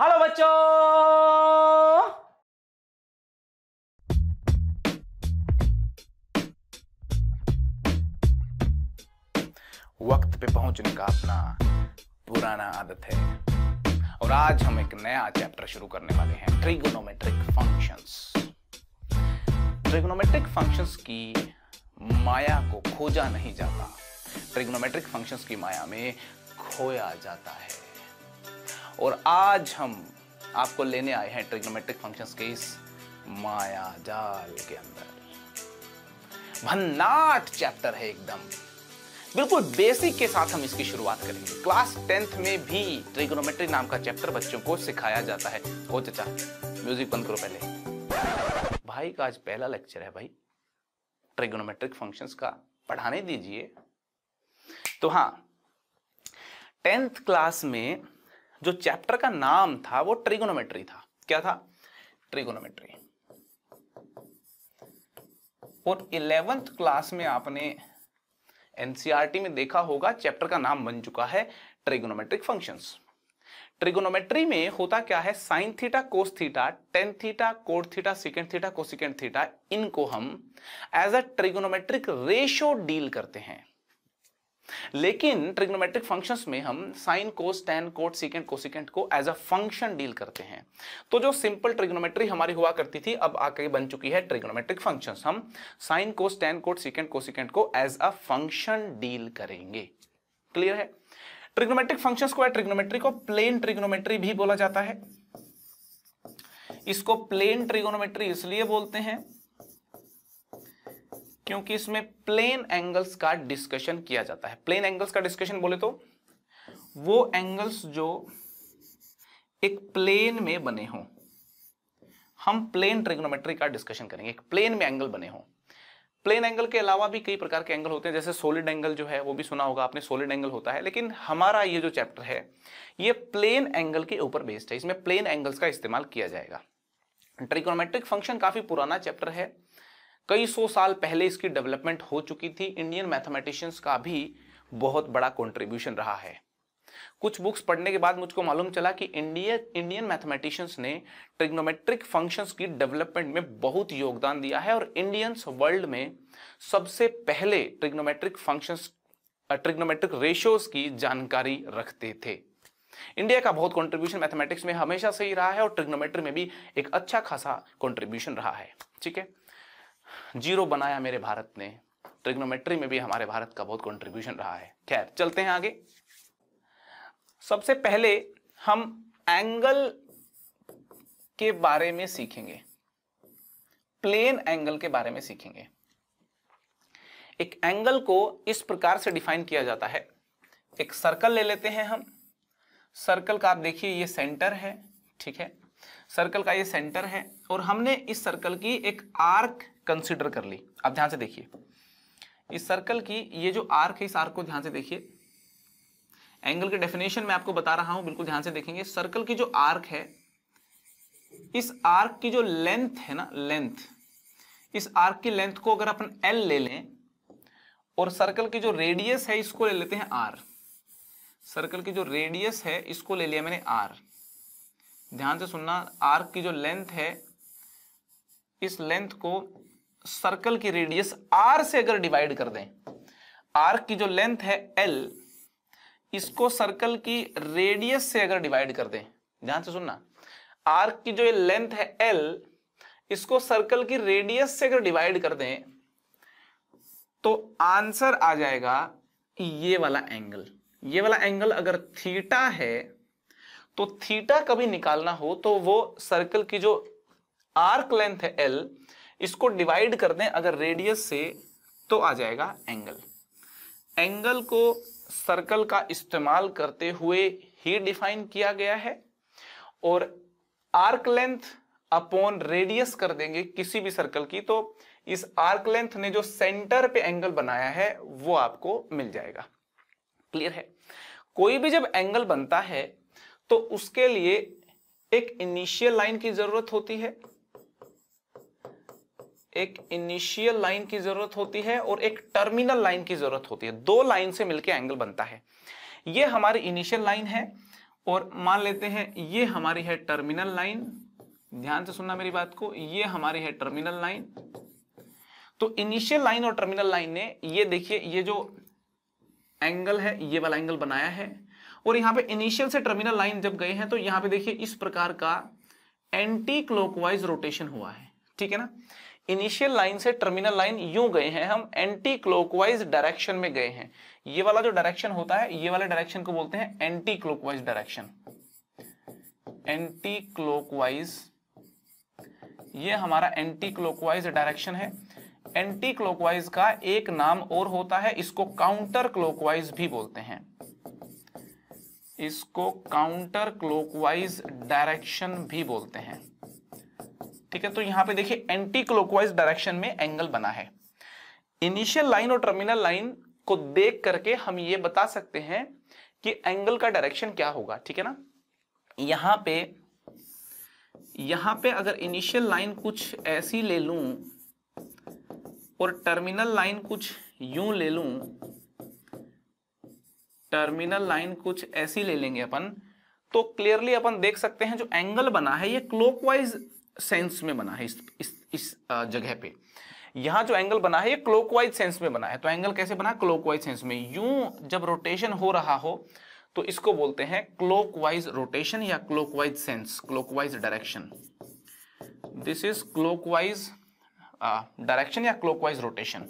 hello बच्चों वक्त पे पहुंचने का अपना पुराना आदत है और आज हम एक नया चैप्टर शुरू करने वाले हैं ट्रिगोनोमेट्रिक फंक्शंस ट्रिग्नोमेट्रिक फंक्शंस की माया को खोजा नहीं जाता ट्रिग्नोमेट्रिक फंक्शंस की माया में खोया जाता है और आज हम आपको लेने आए हैं ट्रिग्नोमेट्रिक फंक्शंस के इस माया जाल के अंदर भन्नाट चैप्टर है एकदम बिल्कुल बेसिक के साथ हम इसकी शुरुआत करेंगे क्लास टेंथ में भी ट्रिग्नोमेट्री नाम का चैप्टर बच्चों को सिखाया जाता है ओ चचा म्यूजिक बंद करो पहले भाई का आज पहला लेक्चर है भाई ट्रिग्नोमेट्रिक फंक्शंस का पढ़ाने दीजिए तो हाँ टेंथ क्लास में जो चैप्टर का नाम था वो ट्रिगोनोमेट्री था क्या था ट्रिगोनोमेट्री और इलेवेंथ क्लास में आपने एनसीआरटी में देखा होगा चैप्टर का नाम बन चुका है ट्रिगोनोमेट्रिक फंक्शंस ट्रिगोनोमेट्री में होता क्या है sine theta cos theta tan theta cot theta secant theta cosecant theta इनको हम as a trigonometric ratio deal करते हैं लेकिन ट्रिग्नोमेट्रिक फंक्शंस में हम साइन कोस टेन कोट को कोसिकेंट को एज अ फंक्शन डील करते हैं तो जो सिंपल ट्रिग्नोमेट्री हमारी हुआ करती थी अब आके बन चुकी है ट्रिग्नोमेट्रिक फंक्शंस हम साइन कोस टेन कोट को कोसिकेंट को एज अ फंक्शन डील करेंगे क्लियर है ट्रिग्नोमेट्रिक फंक्शंस को ट्रिग्नोमेट्री को प्लेन ट्रिग्नोमेट्री भी बोला जाता है इसको प्लेन ट्रिग्नोमेट्री इसलिए बोलते हैं क्योंकि इसमें प्लेन एंगल्स का डिस्कशन किया जाता है प्लेन एंगल्स का डिस्कशन बोले तो वो एंगल्स जो एक प्लेन में बने हों हम प्लेन ट्रिग्नोमेट्री का डिस्कशन करेंगे एक प्लेन में एंगल बने हों प्लेन एंगल के अलावा भी कई प्रकार के एंगल होते हैं जैसे सोलिड एंगल जो है वो भी सुना होगा आपने सोलिड एंगल होता है लेकिन हमारा ये जो चैप्टर है ये प्लेन एंगल के ऊपर बेस्ड है इसमें प्लेन एंगल्स का इस्तेमाल किया जाएगा ट्रिकोनोमेट्रिक फंक्शन काफ़ी पुराना चैप्टर है कई सौ साल पहले इसकी डेवलपमेंट हो चुकी थी इंडियन मैथमेटिशियंस का भी बहुत बड़ा कंट्रीब्यूशन रहा है कुछ बुक्स पढ़ने के बाद मुझको मालूम चला कि इंडिया इंडियन मैथमेटिशियंस ने ट्रिग्नोमेट्रिक फंक्शंस की डेवलपमेंट में बहुत योगदान दिया है और इंडियंस वर्ल्ड में सबसे पहले ट्रिग्नोमेट्रिक फंक्शंस ट्रिग्नोमेट्रिक रेशियोज की जानकारी रखते थे इंडिया का बहुत कंट्रीब्यूशन मैथमेटिक्स में हमेशा से ही रहा है और ट्रिग्नोमेट्री में भी एक अच्छा खासा कंट्रीब्यूशन रहा है ठीक है जीरो बनाया मेरे भारत ने ट्रिग्नोमेट्री में भी हमारे भारत का बहुत कंट्रीब्यूशन रहा है खैर चलते हैं आगे सबसे पहले हम एंगल के बारे में सीखेंगे प्लेन एंगल के बारे में सीखेंगे एक एंगल को इस प्रकार से डिफाइन किया जाता है एक सर्कल ले लेते हैं हम सर्कल का आप देखिए ये सेंटर है ठीक है सर्कल का ये सेंटर है और हमने इस सर्कल की एक आर्क कंसिडर कर ली आप ध्यान से देखिए इस सर्कल की ये जो आर्क है इस आर्क को ध्यान से देखिए एंगल के डेफिनेशन में आपको बता रहा हूं बिल्कुल ध्यान से देखेंगे सर्कल की जो आर्क है इस आर्क की जो लेंथ है ना लेंथ इस आर्क की लेंथ को अगर अपन एल ले लें और सर्कल की जो रेडियस है इसको ले लेते हैं आर सर्कल की जो रेडियस है इसको ले लिया मैंने आर ध्यान से सुनना आर्क की जो लेंथ है इस लेंथ को सर्कल की रेडियस आर से अगर डिवाइड कर दें आर की जो लेंथ है एल इसको सर्कल की रेडियस से अगर डिवाइड कर दें ध्यान से सुनना आर की जो ये लेंथ है एल इसको सर्कल की रेडियस से अगर डिवाइड कर दें तो आंसर आ जाएगा ये वाला एंगल ये वाला एंगल अगर थीटा है तो थीटा कभी निकालना हो तो वो सर्कल की जो आर्क लेंथ है एल इसको डिवाइड कर दें अगर रेडियस से तो आ जाएगा एंगल एंगल को सर्कल का इस्तेमाल करते हुए ही डिफाइन किया गया है और आर्क लेंथ अपॉन रेडियस कर देंगे किसी भी सर्कल की तो इस आर्क लेंथ ने जो सेंटर पे एंगल बनाया है वो आपको मिल जाएगा क्लियर है कोई भी जब एंगल बनता है तो उसके लिए एक इनिशियल लाइन की जरूरत होती है एक इनिशियल लाइन की जरूरत होती है और एक टर्मिनल लाइन की जरूरत होती है दो लाइन से मिलकर एंगल बनता है ये हमारी इनिशियल लाइन है और मान लेते हैं ये हमारी है टर्मिनल लाइन ध्यान से सुनना मेरी बात को ये हमारी है टर्मिनल लाइन तो इनिशियल लाइन और टर्मिनल लाइन ने ये देखिए ये जो एंगल है ये वाला एंगल बनाया है और यहां पे इनिशियल से टर्मिनल लाइन जब गए हैं तो यहां पे देखिए इस प्रकार का एंटी क्लॉकवाइज रोटेशन हुआ है ठीक है ना इनिशियल लाइन से टर्मिनल लाइन यूं गए हैं हम एंटी क्लोकवाइज डायरेक्शन में गए हैं ये वाला जो डायरेक्शन होता है ये वाले डायरेक्शन को बोलते हैं anti clockwise direction anti clockwise ये हमारा एंटी क्लोकवाइज डायरेक्शन है एंटी क्लोकवाइज का एक नाम और होता है इसको काउंटर क्लोकवाइज भी बोलते हैं इसको काउंटर क्लोकवाइज डायरेक्शन भी बोलते हैं ठीक है तो यहां पे देखिए एंटी क्लोकवाइज डायरेक्शन में एंगल बना है इनिशियल लाइन और टर्मिनल लाइन को देख करके हम ये बता सकते हैं कि एंगल का डायरेक्शन क्या होगा ठीक है ना यहां पे यहां पे अगर इनिशियल लाइन कुछ ऐसी ले लूं और टर्मिनल लाइन कुछ यूं ले लूं टर्मिनल लाइन कुछ ऐसी ले लेंगे अपन तो क्लियरली अपन देख सकते हैं जो एंगल बना है ये क्लोकवाइज सेंस में बना है इस इस, इस जगह पे यहाँ जो एंगल बना है ये क्लोकवाइज सेंस में बना है तो एंगल कैसे बना क्लोकवाइज सेंस में यूं जब रोटेशन हो रहा हो तो इसको बोलते हैं क्लोकवाइज रोटेशन या clockwise sense clockwise direction this is clockwise direction या क्लोकवाइज रोटेशन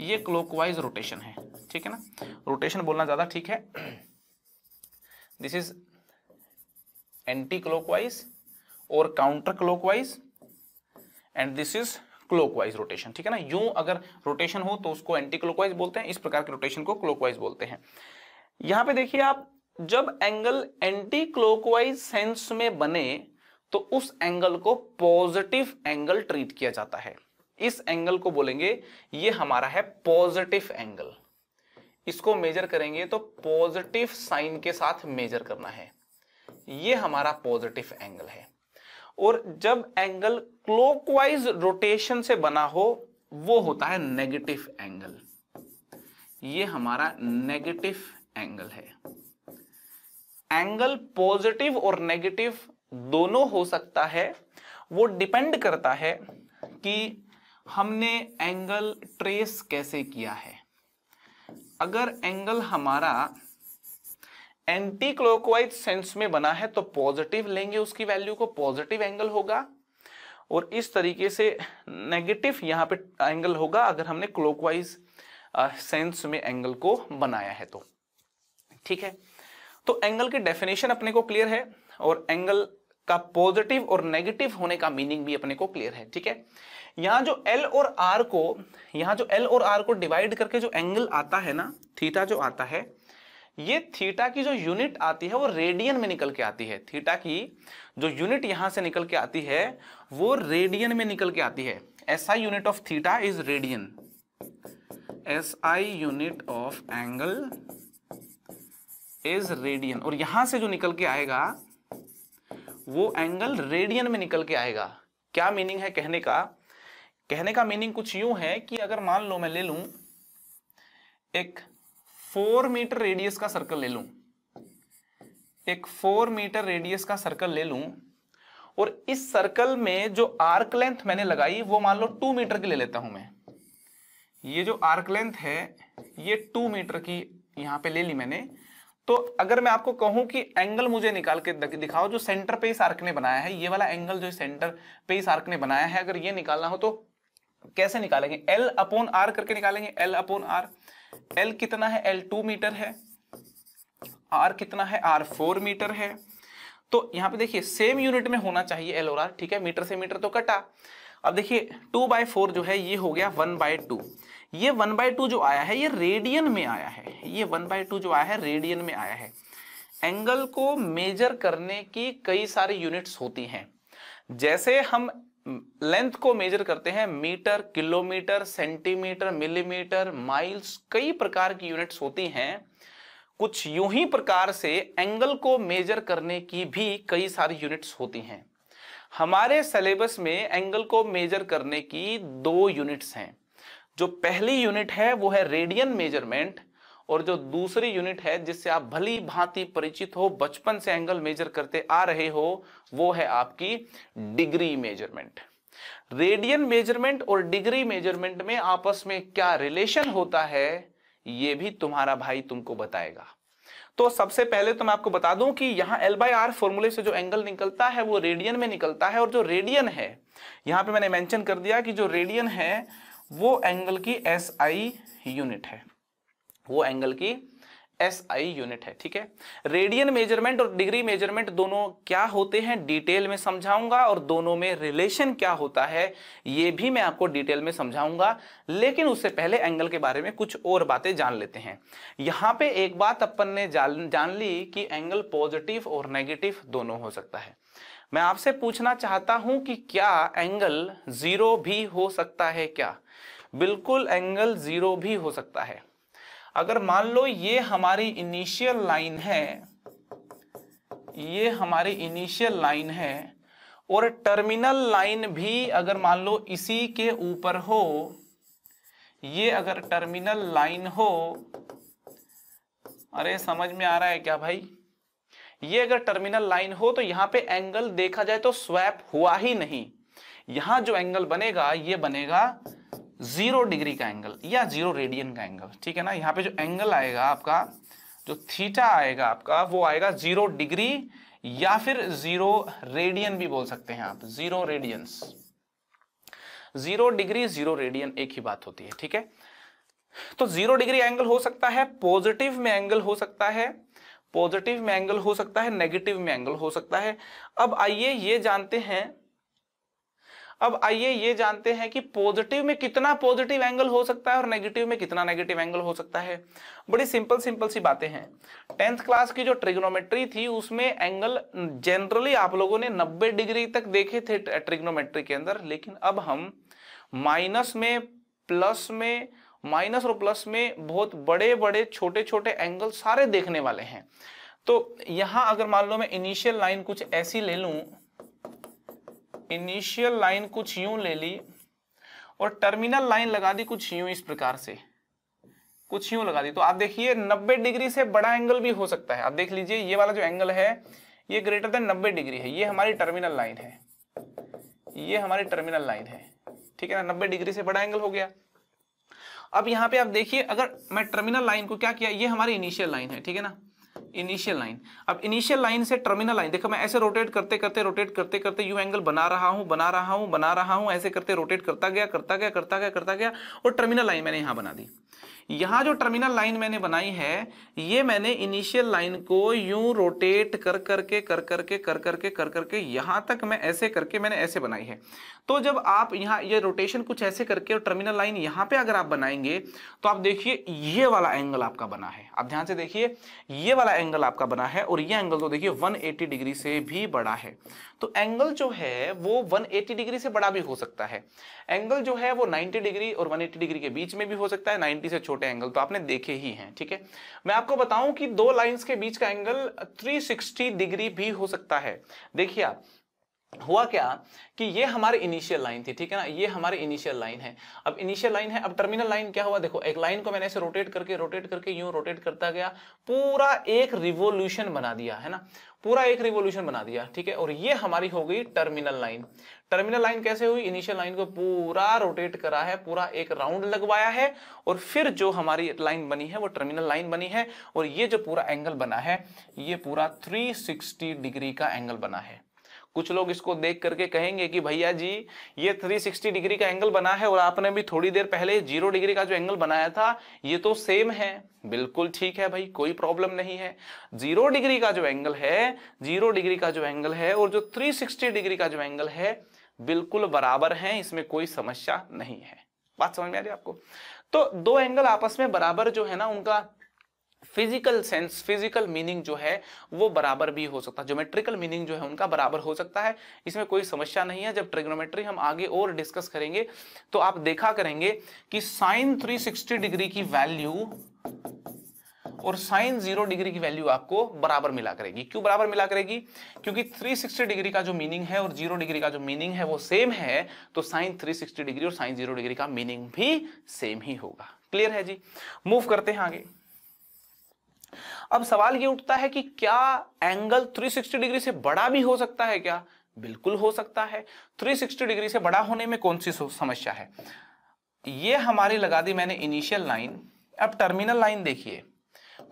ये क्लोकवाइज रोटेशन है ठीक है ना रोटेशन बोलना ज़्यादा ठीक है दिस इज एंटी क्लोकवाइज और counter clockwise and this is clockwise rotation ठीक है ना यूं अगर रोटेशन हो तो उसको एंटी क्लॉकवाइज बोलते हैं इस प्रकार के रोटेशन को क्लॉकवाइज बोलते हैं यहां पे देखिए आप जब एंगल एंटी क्लॉकवाइज सेंस में बने तो उस एंगल को पॉजिटिव एंगल ट्रीट किया जाता है इस एंगल को बोलेंगे ये हमारा है पॉजिटिव एंगल इसको मेजर करेंगे तो पॉजिटिव साइन के साथ मेजर करना है ये हमारा पॉजिटिव एंगल है और जब एंगल क्लोकवाइज रोटेशन से बना हो वो होता है नेगेटिव एंगल ये हमारा नेगेटिव एंगल है एंगल पॉजिटिव और नेगेटिव दोनों हो सकता है वो डिपेंड करता है कि हमने एंगल ट्रेस कैसे किया है अगर एंगल हमारा एंटी क्लोकवाइज सेंस में बना है तो पॉजिटिव लेंगे उसकी वैल्यू को पॉजिटिव एंगल होगा और इस तरीके से नेगेटिव यहाँ पे एंगल होगा अगर हमने क्लोकवाइज सेंस में एंगल को बनाया है तो ठीक है तो एंगल की डेफिनेशन अपने को क्लियर है और एंगल का पॉजिटिव और नेगेटिव होने का मीनिंग भी अपने को क्लियर है ठीक है यहां जो एल और आर को यहां जो एल और आर को डिवाइड करके जो एंगल आता है ना थीटा जो आता है ये थीटा की जो यूनिट आती है वो रेडियन में निकल के आती है थीटा की जो यूनिट यहां से निकल के आती है वो रेडियन में निकल के आती है S I unit of theta is radian S I unit of angle is radian और यहां से जो निकल के आएगा वो एंगल रेडियन में निकल के आएगा क्या मीनिंग है कहने का कहने का मीनिंग कुछ यूं है कि अगर मान लो मैं ले लूं एक फोर मीटर रेडियस का सर्कल ले लूं एक फोर मीटर रेडियस का सर्कल ले लूं और इस सर्कल में जो आर्क लेंथ मैंने लगाई वो मान लो टू मीटर की ले लेता हूं मैं ये जो आर्क लेंथ है ये टू मीटर की यहां पे ले ली मैंने तो अगर मैं आपको कहूं कि एंगल मुझे निकाल के दिखाओ जो सेंटर पे इस आर्क ने बनाया है ये वाला एंगल जो सेंटर पे इस आर्क ने बनाया है अगर ये निकालना हो तो कैसे निकालेंगे एल अपोन आर करके निकालेंगे एल अपोन आर एल कितना है एल टू मीटर है आर कितना है आर फोर मीटर है तो यहां पे देखिए सेम यूनिट में होना चाहिए एल और आर ठीक है मीटर से मीटर तो कटा अब देखिए टू बाय फोर जो है ये हो गया वन बाय टू ये वन बाय टू जो आया है ये रेडियन में आया है ये वन बाय टू जो आया है रेडियन में आया है एंगल को मेजर करने की कई सारी यूनिट्स होती हैं जैसे हम लेंथ को मेजर करते हैं metre kilometre centimetre millimetre miles कई प्रकार की यूनिट्स होती हैं कुछ यूं ही प्रकार से एंगल को मेजर करने की भी कई सारी यूनिट्स होती हैं हमारे सिलेबस में एंगल को मेजर करने की दो यूनिट्स हैं जो पहली यूनिट है वो है रेडियन मेजरमेंट और जो दूसरी यूनिट है जिससे आप भली भांति परिचित हो बचपन से एंगल मेजर करते आ रहे हो वो है आपकी डिग्री मेजरमेंट रेडियन मेजरमेंट और डिग्री मेजरमेंट में आपस में क्या रिलेशन होता है ये भी तुम्हारा भाई तुमको बताएगा तो सबसे पहले तो मैं आपको बता दूं कि यहां एल बाई आर फॉर्मूले से जो एंगल निकलता है वो रेडियन में निकलता है और जो रेडियन है यहां पे मैंने मेंशन कर दिया कि जो रेडियन है वो एंगल की एस आई यूनिट है वो एंगल की एस आई यूनिट है ठीक है रेडियन मेजरमेंट और डिग्री मेजरमेंट दोनों क्या होते हैं डिटेल में समझाऊंगा और दोनों में रिलेशन क्या होता है ये भी मैं आपको डिटेल में समझाऊंगा लेकिन उससे पहले एंगल के बारे में कुछ और बातें जान लेते हैं यहाँ पे एक बात अपन ने जान जान ली कि एंगल पॉजिटिव और नेगेटिव दोनों हो सकता है मैं आपसे पूछना चाहता हूं कि क्या एंगल जीरो भी हो सकता है क्या बिल्कुल एंगल जीरो भी हो सकता है अगर मान लो ये हमारी इनिशियल लाइन है ये हमारी इनिशियल लाइन है और टर्मिनल लाइन भी अगर मान लो इसी के ऊपर हो ये अगर टर्मिनल लाइन हो अरे समझ में आ रहा है क्या भाई ये अगर टर्मिनल लाइन हो तो यहां पे एंगल देखा जाए तो स्वैप हुआ ही नहीं यहां जो एंगल बनेगा ये बनेगा जीरो डिग्री का एंगल या जीरो रेडियन का एंगल ठीक है ना यहाँ पे जो एंगल आएगा आपका जो थीटा आएगा आपका वो आएगा जीरो डिग्री या फिर जीरो रेडियन भी बोल सकते हैं आप zero radians zero degree zero radian एक ही बात होती है ठीक है तो जीरो डिग्री एंगल हो सकता है पॉजिटिव में एंगल हो सकता है पॉजिटिव में एंगल हो सकता है नेगेटिव में एंगल हो सकता है अब आइए ये जानते हैं अब आइए ये जानते हैं कि पॉजिटिव में कितना पॉजिटिव एंगल हो सकता है और नेगेटिव में कितना नेगेटिव एंगल हो सकता है बड़ी सिंपल सिंपल सी बातें हैं टेंथ क्लास की जो ट्रिग्नोमेट्री थी उसमें एंगल जनरली आप लोगों ने 90 डिग्री तक देखे थे ट्रिग्नोमेट्री के अंदर लेकिन अब हम माइनस में प्लस में माइनस और प्लस में बहुत बड़े बड़े छोटे छोटे एंगल सारे देखने वाले हैं तो यहां अगर मान लो मैं इनिशियल लाइन कुछ ऐसी ले लूं इनिशियल लाइन कुछ यूं ले ली और टर्मिनल लाइन लगा दी कुछ यूं इस प्रकार से कुछ यूं लगा दी तो आप देखिए 90 डिग्री से बड़ा एंगल भी हो सकता है आप देख लीजिए ये वाला जो एंगल है ये ग्रेटर देन 90 डिग्री है ये हमारी टर्मिनल लाइन है ये हमारी टर्मिनल लाइन है ठीक है ना नब्बे डिग्री से बड़ा एंगल हो गया अब यहां पे आप देखिए अगर मैं टर्मिनल लाइन को क्या किया ये हमारी इनिशियल लाइन है ठीक है ना इनिशियल लाइन अब इनिशियल लाइन से टर्मिनल लाइन देखो मैं ऐसे रोटेट करते करते रोटेट करते करते यू एंगल बना रहा हूं बना रहा हूं बना रहा हूं ऐसे करते रोटेट करता गया करता गया करता गया करता गया और टर्मिनल लाइन मैंने यहां बना दी यहां जो टर्मिनल लाइन मैंने बनाई है ये मैंने इनिशियल लाइन को यूं रोटेट कर करके कर करके कर करके कर करके यहां तक मैं ऐसे करके मैंने ऐसे बनाई है तो जब आप यहां ये रोटेशन कुछ ऐसे करके और टर्मिनल लाइन यहां पे अगर आप बनाएंगे तो आप देखिए ये वाला एंगल आपका बना है आप ध्यान से देखिए ये वाला एंगल आपका बना है और ये एंगल तो देखिए 180 डिग्री से भी बड़ा है तो एंगल जो है वो 180 डिग्री से बड़ा भी हो सकता है एंगल जो है वो 90 डिग्री और 180 डिग्री के बीच में भी हो सकता है 90 से छोटे एंगल तो आपने देखे ही हैं ठीक है मैं आपको बताऊं कि दो लाइंस के बीच का एंगल 360 डिग्री भी हो सकता है देखिए आप हुआ क्या कि ये हमारी इनिशियल लाइन थी ठीक है ना ये हमारे इनिशियल लाइन है अब इनिशियल लाइन है अब टर्मिनल लाइन क्या हुआ देखो एक लाइन को मैंने ऐसे रोटेट करके रोटेट करके यूं रोटेट करता गया पूरा एक रिवोल्यूशन बना दिया है ना पूरा एक रिवोल्यूशन बना दिया ठीक है और ये हमारी हो गई टर्मिनल लाइन टर्मिनल लाइन कैसे हुई इनिशियल लाइन को पूरा रोटेट करा है पूरा एक राउंड लगवाया है और फिर जो हमारी लाइन बनी है वो टर्मिनल लाइन बनी है और ये जो पूरा एंगल बना है ये पूरा 360 डिग्री का एंगल बना है कुछ लोग इसको देख करके कहेंगे कि भैया जी ये 360 डिग्री का एंगल बना है और आपने भी थोड़ी देर पहले जीरो डिग्री का जो एंगल बनाया था ये तो सेम है बिल्कुल ठीक है भाई कोई प्रॉब्लम नहीं है जीरो डिग्री का जो एंगल है जीरो डिग्री का जो एंगल है और जो थ्री डिग्री का जो एंगल है बिल्कुल बराबर है इसमें कोई समस्या नहीं है बात समझ में आ रही है आपको तो दो एंगल आपस में बराबर जो है ना उनका फिजिकल सेंस फिजिकल मीनिंग जो है वो बराबर भी हो सकता है ज्योमेट्रिकल मीनिंग जो है उनका बराबर हो सकता है इसमें कोई समस्या नहीं है जब ट्रिग्नोमेट्री हम आगे और डिस्कस करेंगे तो आप देखा करेंगे कि साइन 360 डिग्री की वैल्यू और साइन जीरो डिग्री की वैल्यू आपको बराबर मिला करेगी क्यों बराबर मिला करेगी क्योंकि 360 डिग्री का जो मीनिंग है और जीरो डिग्री का जो मीनिंग है वो सेम है तो साइन 360 डिग्री और साइन जीरो डिग्री का मीनिंग भी सेम ही होगा क्लियर है जी मूव करते हैं आगे अब सवाल ये उठता है कि क्या एंगल 360 डिग्री से बड़ा भी हो सकता है क्या बिल्कुल हो सकता है 360 डिग्री से बड़ा होने में कौन सी समस्या है ये हमारी लगा दी मैंने इनिशियल लाइन अब टर्मिनल लाइन देखिए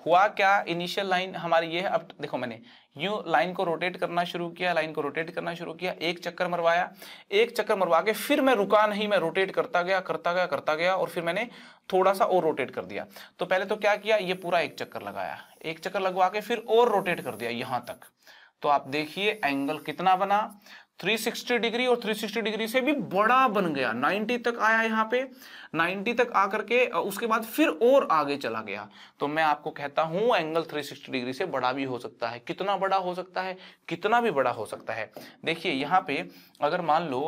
हुआ क्या इनिशियल लाइन हमारी ये है अब देखो मैंने यू लाइन को रोटेट करना शुरू किया लाइन को रोटेट करना शुरू किया एक चक्कर मरवाया एक चक्कर मरवा के फिर मैं रुका नहीं मैं रोटेट करता गया करता गया करता गया और फिर मैंने थोड़ा सा और रोटेट कर दिया तो पहले तो क्या किया ये पूरा एक चक्कर लगाया एक चक्कर लगवा के फिर और रोटेट कर दिया यहां तक तो आप देखिए एंगल कितना बना 360 डिग्री और 360 डिग्री से भी बड़ा बन गया 90 तक आया यहाँ पे 90 तक आकर के उसके बाद फिर और आगे चला गया तो मैं आपको कहता हूं एंगल 360 डिग्री से बड़ा भी हो सकता है कितना बड़ा हो सकता है कितना भी बड़ा हो सकता है देखिए यहाँ पे अगर मान लो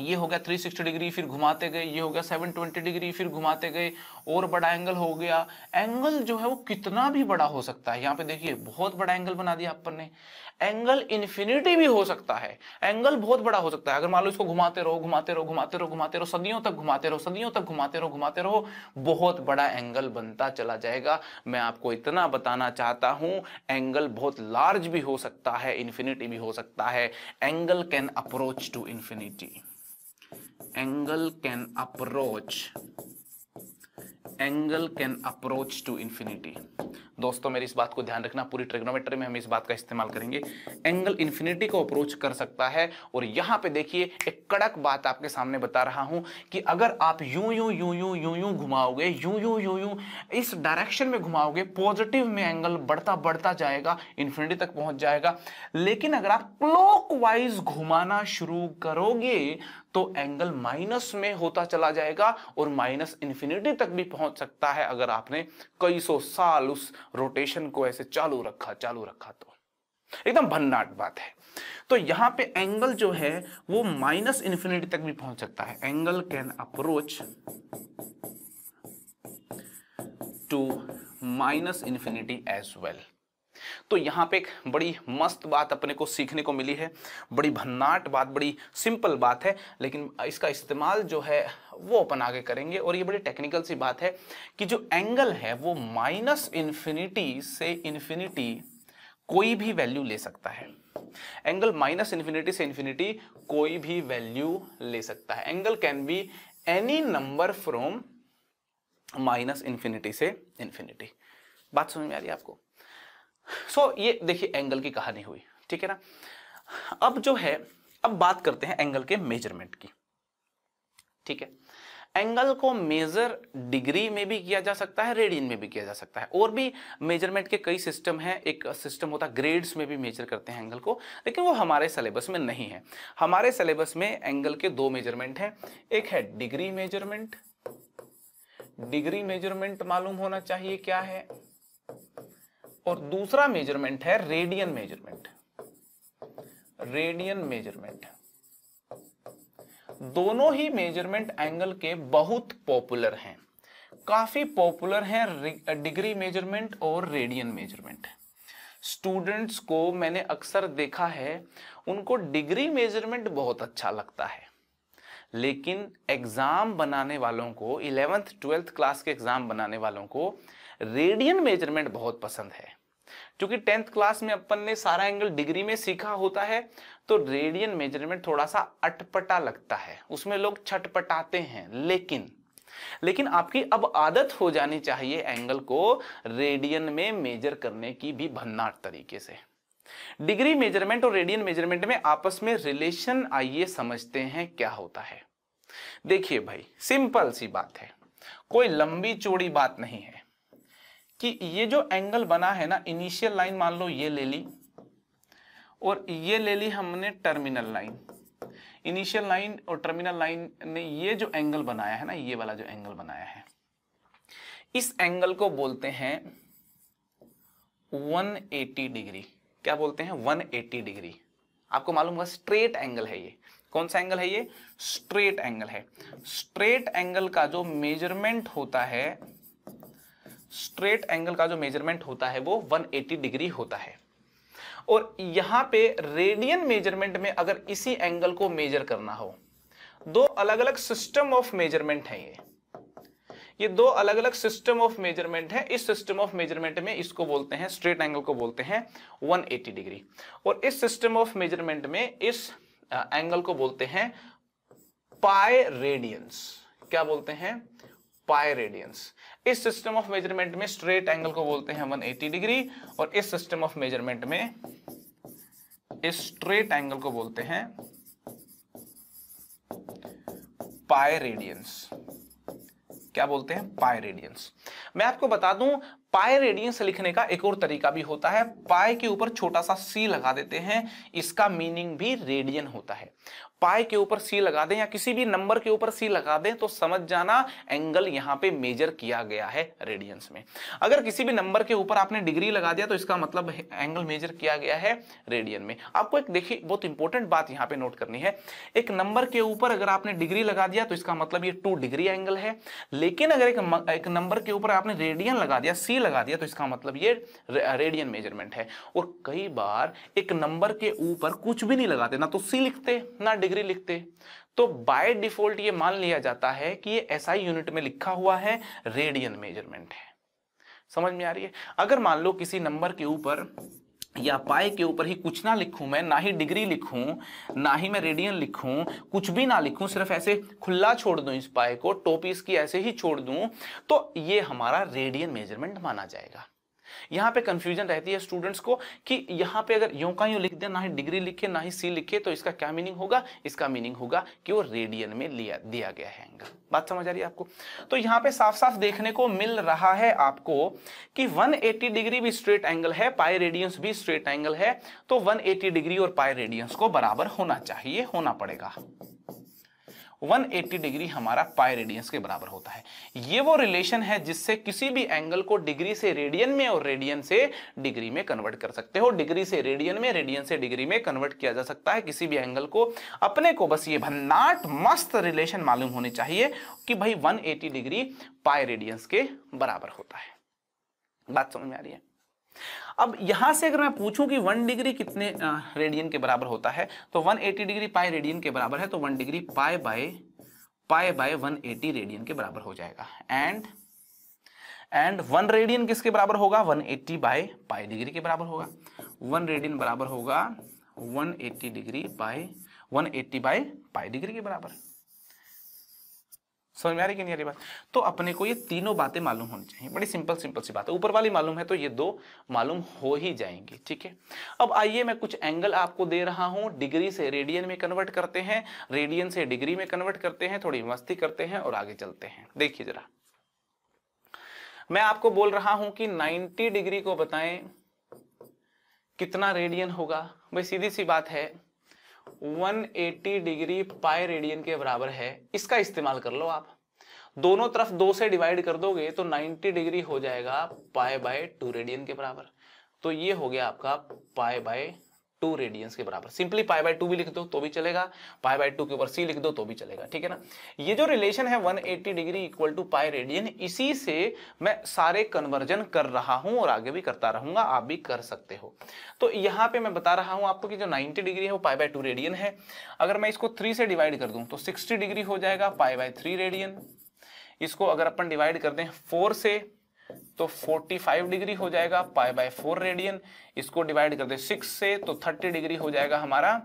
ये हो गया 360 डिग्री फिर घुमाते गए ये हो गया 720 डिग्री फिर घुमाते गए और बड़ा एंगल हो गया एंगल जो है वो कितना भी बड़ा हो सकता है यहाँ पे देखिए बहुत बड़ा एंगल बना दिया अपन ने एंगल इन्फिनिटी भी हो सकता है एंगल बहुत बड़ा हो सकता है अगर मान लो इसको घुमाते रहो घुमाते रहो घुमाते रहो घुमाते रहो सदियों तक घुमाते रहो सदियों तक घुमाते रहो घुमाते रहो बहुत बड़ा एंगल बनता चला जाएगा मैं आपको इतना बताना चाहता हूँ एंगल बहुत लार्ज भी हो सकता है इन्फिनिटी भी हो सकता है angle can approach to infinity angle can approach angle can approach to infinity दोस्तों मेरी इस बात को ध्यान रखना पूरी ट्रिग्नोमेट्री में हम इस बात का इस्तेमाल करेंगे एंगल इन्फिनिटी को अप्रोच कर सकता है और यहां पे देखिए एक कड़क बात आपके सामने बता रहा हूं कि अगर आप यूं यूं यूं यूं यूं यूं घुमाओगे यूं यूं यूं यूं इस डायरेक्शन में घुमाओगे पॉजिटिव में एंगल बढ़ता बढ़ता जाएगा इन्फिनिटी तक पहुंच जाएगा लेकिन अगर आप क्लॉक घुमाना शुरू करोगे तो एंगल माइनस में होता चला जाएगा और माइनस इंफिनिटी तक भी पहुंच सकता है अगर आपने कई सौ साल उस रोटेशन को ऐसे चालू रखा चालू रखा तो एकदम भन्नाट बात है तो यहां पे एंगल जो है वो माइनस इंफिनिटी तक भी पहुंच सकता है angle can approach to minus infinity as well तो यहाँ पे एक बड़ी मस्त बात अपने को सीखने को मिली है बड़ी भन्नाट बात बड़ी सिंपल बात है लेकिन इसका इस्तेमाल जो है वो अपन आगे करेंगे और ये बड़ी टेक्निकल सी बात है कि जो एंगल है वो माइनस इन्फिनिटी से इन्फिनिटी कोई भी वैल्यू ले सकता है एंगल माइनस इन्फिनिटी से इन्फिनिटी कोई भी वैल्यू ले सकता है angle can be any number from minus infinity से इन्फिनिटी बात समझ में आ रही है आपको सो so, ये देखिए एंगल की कहानी हुई ठीक है ना अब जो है अब बात करते हैं एंगल के मेजरमेंट की ठीक है एंगल को मेजर डिग्री में भी किया जा सकता है रेडियन में भी किया जा सकता है और भी मेजरमेंट के कई सिस्टम हैं एक सिस्टम होता है ग्रेड्स में भी मेजर करते हैं एंगल को लेकिन वो हमारे सिलेबस में नहीं है हमारे सिलेबस में एंगल के दो मेजरमेंट हैं एक है डिग्री मेजरमेंट डिग्री मेजरमेंट मालूम होना चाहिए क्या है और दूसरा मेजरमेंट है रेडियन मेजरमेंट रेडियन मेजरमेंट दोनों ही मेजरमेंट एंगल के बहुत पॉपुलर हैं काफी पॉपुलर हैं डिग्री मेजरमेंट और रेडियन मेजरमेंट स्टूडेंट्स को मैंने अक्सर देखा है उनको डिग्री मेजरमेंट बहुत अच्छा लगता है लेकिन एग्जाम बनाने वालों को इलेवेंथ ट्वेल्थ क्लास के एग्जाम बनाने वालों को रेडियन मेजरमेंट बहुत पसंद है क्योंकि टेंथ क्लास में अपन ने सारा एंगल डिग्री में सीखा होता है तो रेडियन मेजरमेंट थोड़ा सा अटपटा लगता है उसमें लोग छटपटाते हैं लेकिन लेकिन आपकी अब आदत हो जानी चाहिए एंगल को रेडियन में मेजर करने की भी भन्नाट तरीके से डिग्री मेजरमेंट और रेडियन मेजरमेंट में आपस में रिलेशन आइए समझते हैं क्या होता है देखिए भाई सिंपल सी बात है कोई लंबी चौड़ी बात नहीं है कि ये जो एंगल बना है ना इनिशियल लाइन मान लो ये ले ली और ये ले ली हमने टर्मिनल लाइन इनिशियल लाइन और टर्मिनल लाइन ने ये जो एंगल बनाया है ना ये वाला जो एंगल बनाया है इस एंगल को बोलते हैं 180 डिग्री क्या बोलते हैं 180 डिग्री आपको मालूम होगा स्ट्रेट एंगल है ये कौन सा एंगल है ये स्ट्रेट एंगल है स्ट्रेट एंगल का जो मेजरमेंट होता है स्ट्रेट एंगल का जो मेजरमेंट होता है वो 180 डिग्री होता है और यहां पे रेडियन मेजरमेंट में अगर इसी एंगल को मेजर करना हो दो अलग अलग सिस्टम ऑफ मेजरमेंट है ये ये दो अलग अलग सिस्टम ऑफ मेजरमेंट है इस सिस्टम ऑफ मेजरमेंट में इसको बोलते हैं स्ट्रेट एंगल को बोलते हैं 180 डिग्री और इस सिस्टम ऑफ मेजरमेंट में इस एंगल को बोलते हैं पाए रेडियंस क्या बोलते हैं पाई रेडियंस इस सिस्टम ऑफ मेजरमेंट में स्ट्रेट एंगल को बोलते हैं 180 डिग्री और इस सिस्टम ऑफ मेजरमेंट में इस स्ट्रेट एंगल को बोलते हैं पाई रेडियंस क्या बोलते हैं पाई रेडियंस मैं आपको बता दूं पाई रेडियंस लिखने का एक और तरीका भी होता है पाई के ऊपर छोटा सा सी लगा देते हैं इसका मीनिंग भी रेडियन होता है पाए के ऊपर सी लगा दें या किसी भी नंबर के ऊपर सी लगा दें तो समझ जाना एंगल यहां पे मेजर किया गया है रेडियंस में अगर किसी भी नंबर के ऊपर आपने डिग्री लगा दिया तो इसका मतलब एंगल मेजर किया गया है रेडियन में आपको एक देखिए बहुत इंपॉर्टेंट बात यहां पे नोट करनी है एक नंबर के ऊपर अगर आपने डिग्री लगा दिया तो इसका मतलब ये टू डिग्री एंगल है लेकिन अगर एक, एक नंबर के ऊपर आपने रेडियन लगा दिया सी लगा दिया तो इसका मतलब ये रेडियन मेजरमेंट है और कई बार एक नंबर के ऊपर कुछ भी नहीं लगाते ना तो सी लिखते ना डिग्री लिखते तो बाय डिफॉल्ट ये मान लिया जाता है कि ये एसआई यूनिट में लिखा हुआ है रेडियन मेजरमेंट है समझ में आ रही है अगर मान लो किसी नंबर के ऊपर या पाए के ऊपर ही कुछ ना लिखूं मैं ना ही डिग्री लिखूं ना ही मैं रेडियन लिखूं कुछ भी ना लिखूं सिर्फ ऐसे खुला छोड़ दूं इस पाए को टोपी इसकी ऐसे ही छोड़ दूं तो ये हमारा रेडियन मेजरमेंट माना जाएगा यहाँ पे कंफ्यूजन रहती है स्टूडेंट्स को कि यहाँ पे अगर यूं का यूं लिख दे ना ही डिग्री लिखे ना ही सी लिखे तो इसका क्या मीनिंग होगा इसका मीनिंग होगा कि वो रेडियन में लिया दिया गया है एंगल बात समझ आ रही है आपको तो यहाँ पे साफ साफ देखने को मिल रहा है आपको कि वन डिग्री भी स्ट्रेट एंगल है पाई रेडियंस भी स्ट्रेट एंगल है तो वन डिग्री और पाई रेडियंस को बराबर होना चाहिए होना पड़ेगा 180 डिग्री हमारा पाई रेडियंस के बराबर होता है ये वो रिलेशन है जिससे किसी भी एंगल को डिग्री से रेडियन में और रेडियन से डिग्री में कन्वर्ट कर सकते हो डिग्री से रेडियन में रेडियन से डिग्री में कन्वर्ट किया जा सकता है किसी भी एंगल को अपने को बस ये भन्नाट मस्त रिलेशन मालूम होनी चाहिए कि भाई वन डिग्री पाई रेडियंस के बराबर होता है बात समझ में आ रही है अब यहां से अगर मैं पूछूं कि वन डिग्री कितने रेडियन के बराबर होता है तो one eighty degree pi radian के बराबर है तो one degree pi by pi by eighty radian के बराबर हो जाएगा एंड एंड वन रेडियन किसके बराबर होगा one eighty by pi degree के बराबर होगा वन रेडियन बराबर होगा eighty degree by one eighty by pi degree के बराबर समझ में आ रही कि नहीं आ रही बात तो अपने को ये तीनों बातें मालूम होनी चाहिए बड़ी सिंपल सिंपल सी बात है ऊपर वाली मालूम है तो ये दो मालूम हो ही जाएंगी ठीक है अब आइए मैं कुछ एंगल आपको दे रहा हूँ डिग्री से रेडियन में कन्वर्ट करते हैं रेडियन से डिग्री में कन्वर्ट करते हैं थोड़ी मस्ती करते हैं और आगे चलते हैं देखिए जरा मैं आपको बोल रहा हूं कि नाइनटी डिग्री को बताएं कितना रेडियन होगा भाई सीधी सी बात है 180 डिग्री पाई रेडियन के बराबर है इसका इस्तेमाल कर लो आप दोनों तरफ दो से डिवाइड कर दोगे तो 90 डिग्री हो जाएगा पाए बाय टू रेडियन के बराबर तो ये हो गया आपका पाए बाय टू रेडियंस के बराबर सिंपली पाई बाई टू भी लिख दो तो भी चलेगा पाई बाई टू के ऊपर सी लिख दो तो भी चलेगा ठीक है ना ये जो रिलेशन है 180 degree equal to pi radian इसी से मैं सारे कन्वर्जन कर रहा हूं और आगे भी करता रहूंगा आप भी कर सकते हो तो यहाँ पे मैं बता रहा हूं आपको कि जो 90 डिग्री है वो पाई बाय टू रेडियन है अगर मैं इसको थ्री से डिवाइड कर दूं तो सिक्सटी डिग्री हो जाएगा पाई बाय थ्री रेडियन इसको अगर अपन डिवाइड कर दें फोर से तो 45 डिग्री हो जाएगा पाई बाय फोर रेडियन इसको डिवाइड कर दे सिक्स से तो 30 डिग्री हो जाएगा हमारा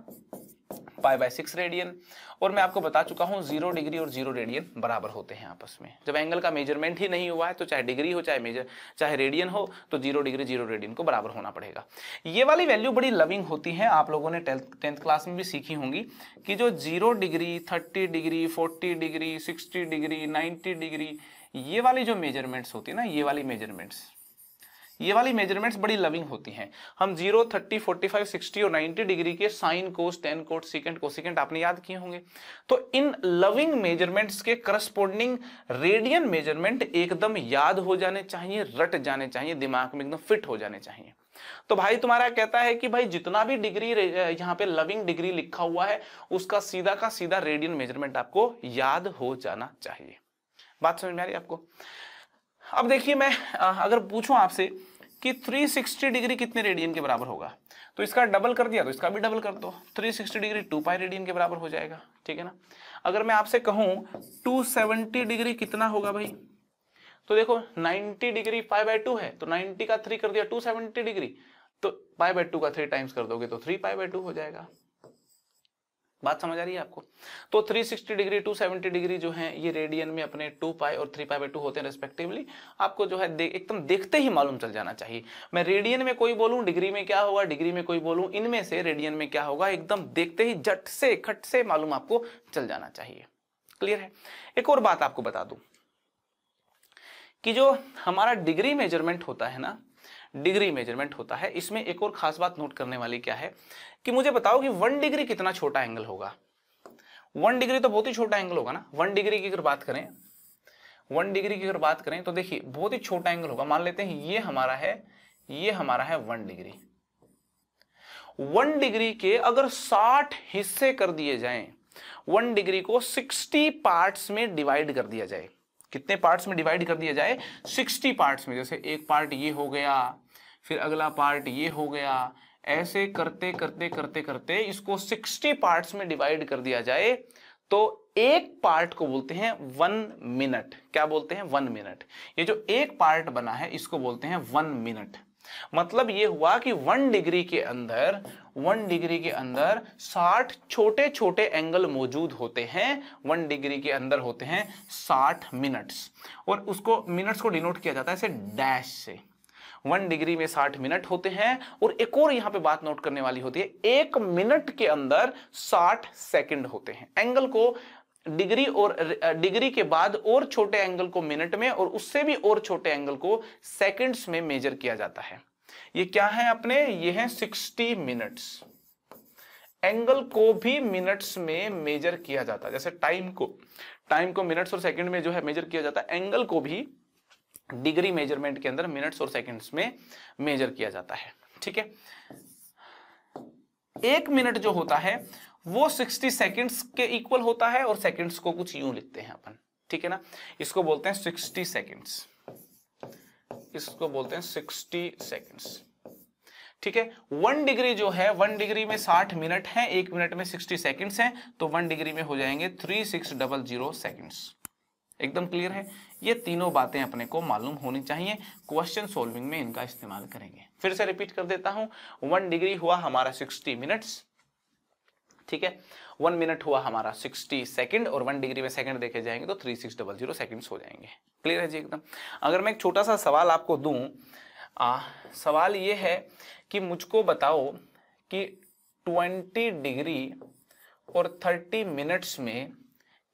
पाई बाय सिक्स रेडियन और मैं आपको बता चुका हूं जीरो डिग्री और जीरो रेडियन बराबर होते हैं आपस में जब एंगल का मेजरमेंट ही नहीं हुआ है तो चाहे डिग्री हो चाहे मेजर चाहे रेडियन हो तो जीरो डिग्री जीरो रेडियन को बराबर होना पड़ेगा ये वाली वैल्यू बड़ी लविंग होती है आप लोगों ने टेंथ क्लास में भी सीखी होंगी कि जो zero degree thirty degree forty degree sixty degree ninety degree ये वाली जो मेजरमेंट्स होती है ना ये वाली मेजरमेंट्स ये वाली मेजरमेंट्स बड़ी लविंग होती हैं हम zero thirty forty five sixty और नाइनटी डिग्री के sine cos tan cot secant cosecant आपने याद किए होंगे तो इन लविंग मेजरमेंट्स के करस्पोंडिंग रेडियन मेजरमेंट एकदम याद हो जाने चाहिए रट जाने चाहिए दिमाग में एकदम फिट हो जाने चाहिए तो भाई तुम्हारा कहता है कि भाई जितना भी डिग्री यहां पे लविंग डिग्री लिखा हुआ है उसका सीधा का सीधा रेडियन मेजरमेंट आपको याद हो जाना चाहिए बात समझ में आ रही है आपको अब देखिए मैं अगर पूछूं आपसे कि 360 डिग्री कितने रेडियन के बराबर होगा तो इसका डबल कर दिया तो इसका भी डबल कर दो 360 डिग्री टू पाई रेडियन के बराबर हो जाएगा ठीक है ना अगर मैं आपसे कहूं 270 डिग्री कितना होगा भाई तो देखो 90 डिग्री पाई बाय टू है तो 90 का थ्री कर दिया 270 डिग्री तो पाई बाय टू का थ्री टाइम्स कर दोगे तो थ्री पाई बाय टू हो जाएगा बात समझ आ रही है आपको तो 360 डिग्री 270 डिग्री जो है ये रेडियन में अपने टू पाई और थ्री पाई बाई टू होते हैं रेस्पेक्टिवली आपको जो है दे, एकदम देखते ही मालूम चल जाना चाहिए मैं रेडियन में कोई बोलूं डिग्री में क्या होगा डिग्री में कोई बोलूं इनमें से रेडियन में क्या होगा एकदम देखते ही झट से खट से मालूम आपको चल जाना चाहिए क्लियर है एक और बात आपको बता दू कि जो हमारा डिग्री मेजरमेंट होता है ना डिग्री मेजरमेंट होता है इसमें एक और खास बात नोट करने वाली क्या है कि मुझे बताओ कि वन डिग्री कितना छोटा एंगल होगा वन डिग्री तो बहुत ही छोटा एंगल होगा ना वन डिग्री की अगर बात करें वन डिग्री की अगर बात करें तो देखिए बहुत ही छोटा एंगल होगा मान लेते हैं ये हमारा है ये हमारा है वन डिग्री वन डिग्री के अगर साठ हिस्से कर दिए जाएं वन डिग्री को सिक्सटी पार्ट्स में डिवाइड कर दिया जाए कितने पार्ट्स में डिवाइड कर दिया जाए सिक्सटी पार्ट्स में जैसे एक पार्ट ये हो गया फिर अगला पार्ट ये हो गया ऐसे करते करते करते करते इसको 60 पार्ट्स में डिवाइड कर दिया जाए तो एक पार्ट को बोलते हैं वन मिनट क्या बोलते हैं वन मिनट ये जो एक पार्ट बना है इसको बोलते हैं वन मिनट मतलब ये हुआ कि वन डिग्री के अंदर वन डिग्री के अंदर साठ छोटे छोटे एंगल मौजूद होते हैं वन डिग्री के अंदर होते हैं साठ मिनट्स और उसको मिनट्स को डिनोट किया जाता है ऐसे डैश से वन डिग्री में साठ मिनट होते हैं और एक और यहां पे बात नोट करने वाली होती है एक मिनट के अंदर साठ सेकंड होते हैं एंगल को डिग्री और डिग्री के बाद और छोटे एंगल को मिनट में और उससे भी और छोटे एंगल को सेकेंड्स में मेजर किया जाता है ये क्या है अपने ये है सिक्सटी मिनट्स एंगल को भी मिनट्स में मेजर किया जाता है जैसे टाइम को टाइम को मिनट्स और सेकंड में जो है मेजर किया जाता है एंगल को भी डिग्री मेजरमेंट के अंदर मिनट्स और सेकंड्स में मेजर किया जाता है ठीक है एक मिनट जो होता है वो 60 सेकंड्स के इक्वल होता है और सेकंड्स को कुछ यूं लिखते हैं अपन ठीक है ना इसको बोलते हैं 60 सेकंड्स इसको बोलते हैं 60 सेकंड्स ठीक है वन डिग्री जो है वन डिग्री में 60 मिनट है एक मिनट में 60 सेकंड्स हैं तो वन डिग्री में हो जाएंगे three six double zero seconds एकदम क्लियर है ये तीनों बातें अपने को मालूम होनी चाहिए क्वेश्चन सॉल्विंग में इनका इस्तेमाल करेंगे फिर से रिपीट कर देता हूं वन डिग्री हुआ हमारा सिक्सटी मिनट्स ठीक है वन मिनट हुआ हमारा सिक्सटी सेकेंड और वन डिग्री में सेकेंड देखे जाएंगे तो three six double zero second हो जाएंगे क्लियर है जी एकदम अगर मैं एक छोटा सा सवाल आपको दू आ, सवाल ये है कि मुझको बताओ कि ट्वेंटी डिग्री और थर्टी मिनट्स में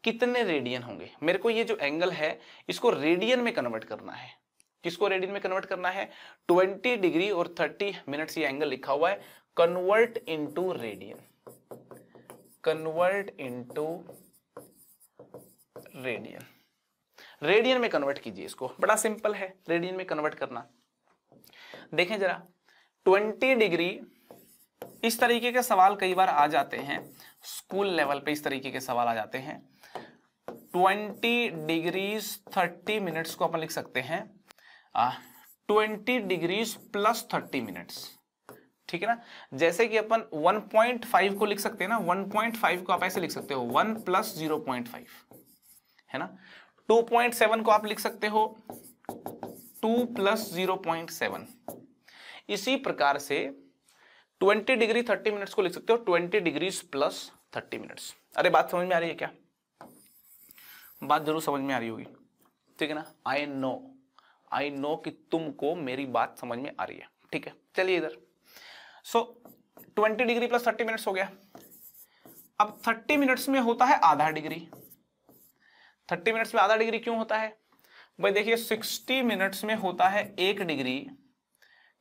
कितने रेडियन होंगे मेरे को ये जो एंगल है इसको रेडियन में कन्वर्ट करना है किसको रेडियन में कन्वर्ट करना है 20 डिग्री और 30 मिनट ये एंगल लिखा हुआ है convert into radian convert into radian radian में कन्वर्ट कीजिए इसको बड़ा सिंपल है रेडियन में कन्वर्ट करना देखें जरा 20 डिग्री इस तरीके के सवाल कई बार आ जाते हैं स्कूल लेवल पे इस तरीके के सवाल आ जाते हैं ट्वेंटी डिग्रीज थर्टी मिनट्स को अपन लिख सकते हैं twenty degrees plus thirty minutes ठीक है ना जैसे कि अपन 1.5 को लिख सकते हैं ना 1.5 को आप ऐसे लिख सकते हो 1 प्लस जीरो है ना 2.7 को आप लिख सकते हो 2 प्लस जीरो इसी प्रकार से 20 डिग्री 30 मिनट्स को लिख सकते हो 20 डिग्रीज प्लस 30 मिनट्स अरे बात समझ में आ रही है क्या बात जरूर समझ में आ रही होगी ठीक है ना आई नो आई नो कि तुमको मेरी बात समझ में आ रही है ठीक है चलिए इधर so twenty degree plus thirty minutes हो गया अब थर्टी मिनट्स में होता है आधा डिग्री थर्टी मिनट्स में आधा डिग्री क्यों होता है भाई देखिए सिक्सटी मिनट्स में होता है एक डिग्री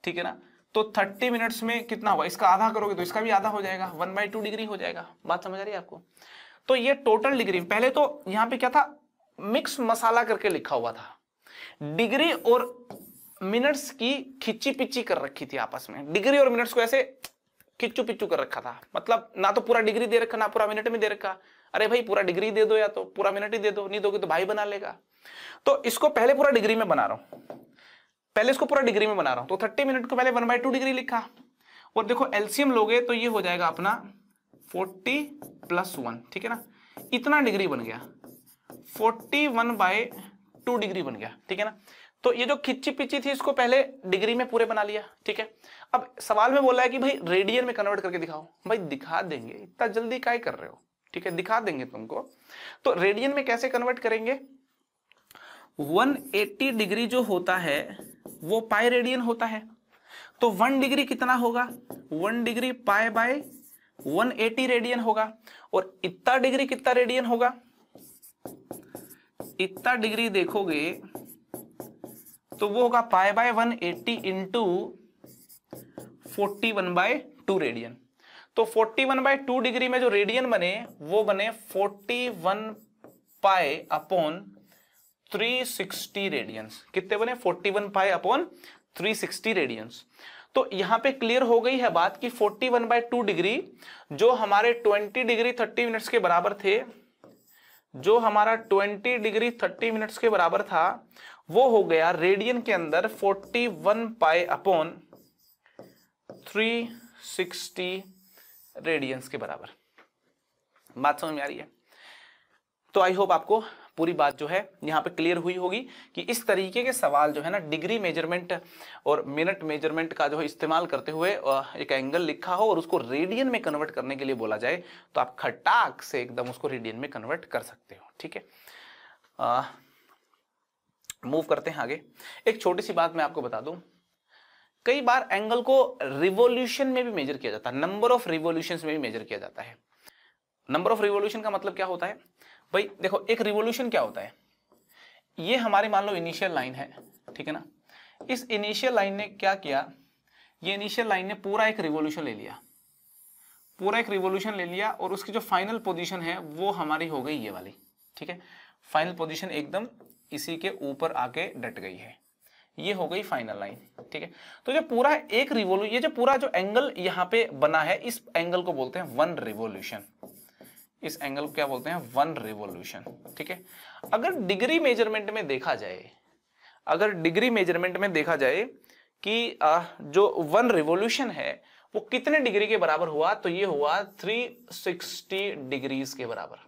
ठीक है ना तो थर्टी मिनट्स में कितना हुआ इसका आधा करोगे तो इसका भी आधा हो जाएगा वन बाई टू डिग्री हो जाएगा बात समझ आ रही है आपको तो ये टोटल डिग्री पहले तो यहां पे क्या था मिक्स मसाला करके लिखा हुआ था डिग्री और मिनट्स की खिची पिची कर रखी थी आपस में डिग्री और मिनट्स को ऐसे किच्चू पिच्चू कर रखा था मतलब ना तो पूरा डिग्री दे रखा ना पूरा मिनट में दे रखा अरे भाई पूरा डिग्री दे दो या तो पूरा मिनट ही दे दो नहीं दोगे तो भाई बना लेगा तो इसको पहले पूरा डिग्री में बना रहा हूं पहले इसको पूरा डिग्री में बना रहा हूं तो थर्टी मिनट को पहले वन बाई टू डिग्री लिखा और देखो एल्सियम लोगे तो ये हो जाएगा अपना फोर्टी प्लस वन ठीक है ना इतना डिग्री बन गया forty one by two degree बन गया ठीक है ना तो ये जो खिच्ची पिची थी इसको पहले डिग्री में पूरे बना लिया ठीक है अब सवाल में बोला है कि भाई रेडियन में कन्वर्ट करके दिखाओ भाई दिखा देंगे इतना जल्दी काय कर रहे हो ठीक है दिखा देंगे तुमको तो रेडियन में कैसे कन्वर्ट करेंगे 180 डिग्री जो होता है वो पाई रेडियन होता है तो वन डिग्री कितना होगा one degree pi by 180 radian होगा और इतना डिग्री कितना रेडियन होगा इतना डिग्री देखोगे तो वो होगा pi by 180 eighty into forty one by two radian तो 41 वन बाय टू डिग्री में जो रेडियन बने वो बने 41 वन पाए अपॉन 360 रेडियंस कितने बने 41 वन पाए अपॉन 360 रेडियंस तो यहां पे क्लियर हो गई है बात कि 41 वन बाई टू डिग्री जो हमारे 20 डिग्री 30 मिनट्स के बराबर थे जो हमारा 20 डिग्री 30 मिनट्स के बराबर था वो हो गया रेडियन के अंदर 41 वन पाए अपोन थ्री रेडियंस के बराबर बात समझ में आ रही है तो आई होप आपको पूरी बात जो है यहाँ पे क्लियर हुई होगी कि इस तरीके के सवाल जो है ना डिग्री मेजरमेंट और मिनट मेजरमेंट का जो है इस्तेमाल करते हुए एक एंगल लिखा हो और उसको रेडियन में कन्वर्ट करने के लिए बोला जाए तो आप खटाक से एकदम उसको रेडियन में कन्वर्ट कर सकते हो ठीक है मूव करते हैं आगे एक छोटी सी बात मैं आपको बता दूं कई बार एंगल को रिवोल्यूशन में भी मेजर किया जाता है नंबर ऑफ रिवोल्यूशन में भी मेजर किया जाता है नंबर ऑफ रिवोल्यूशन का मतलब क्या होता है भाई देखो एक रिवोल्यूशन क्या होता है ये हमारे मान लो इनिशियल लाइन है ठीक है ना इस इनिशियल लाइन ने क्या किया ये इनिशियल लाइन ने पूरा एक रिवोल्यूशन ले लिया पूरा एक रिवोल्यूशन ले लिया और उसकी जो फाइनल पोजीशन है वो हमारी हो गई ये वाली ठीक है फाइनल पोजीशन एकदम इसी के ऊपर आके डट गई है ये हो गई फाइनल लाइन ठीक है तो जो पूरा एक रिवोल्यू ये जो पूरा जो एंगल यहाँ पे बना है इस एंगल को बोलते हैं वन रिवोल्यूशन इस एंगल को क्या बोलते हैं वन रेवोल्यूशन ठीक है अगर डिग्री मेजरमेंट में देखा जाए अगर डिग्री मेजरमेंट में देखा जाए कि आ, जो वन रिवोल्यूशन है वो कितने डिग्री के बराबर हुआ तो ये हुआ 360 डिग्रीज के बराबर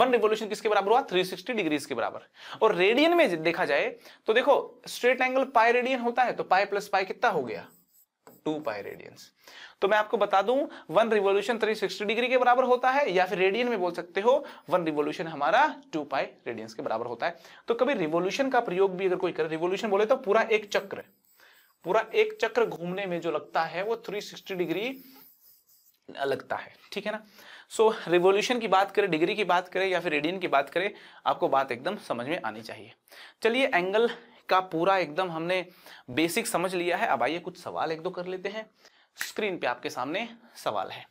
वन रिवोल्यूशन किसके बराबर हुआ 360 डिग्रीज के बराबर और रेडियन में देखा जाए तो देखो स्ट्रेट एंगल पाई रेडियन होता है तो पाई प्लस पाई कितना हो गया टू पाई रेडियंस तो मैं आपको बता दूं वन रिवोल्यूशन 360 डिग्री के बराबर होता है या फिर रेडियन में बोल सकते हो वन रिवोल्यूशन हमारा टू पाई रेडियंस के बराबर होता है तो कभी रिवोल्यूशन का प्रयोग भी अगर कोई करे रिवोल्यूशन बोले तो पूरा एक चक्र पूरा एक चक्र घूमने में जो लगता है वो 360 डिग्री लगता है ठीक है ना सो so, रिवोल्यूशन की बात करें डिग्री की बात करें या फिर रेडियन की बात करें आपको बात एकदम समझ में आनी चाहिए चलिए एंगल का पूरा एकदम हमने बेसिक समझ लिया है अब आइए कुछ सवाल एक दो कर लेते हैं स्क्रीन पे आपके सामने सवाल है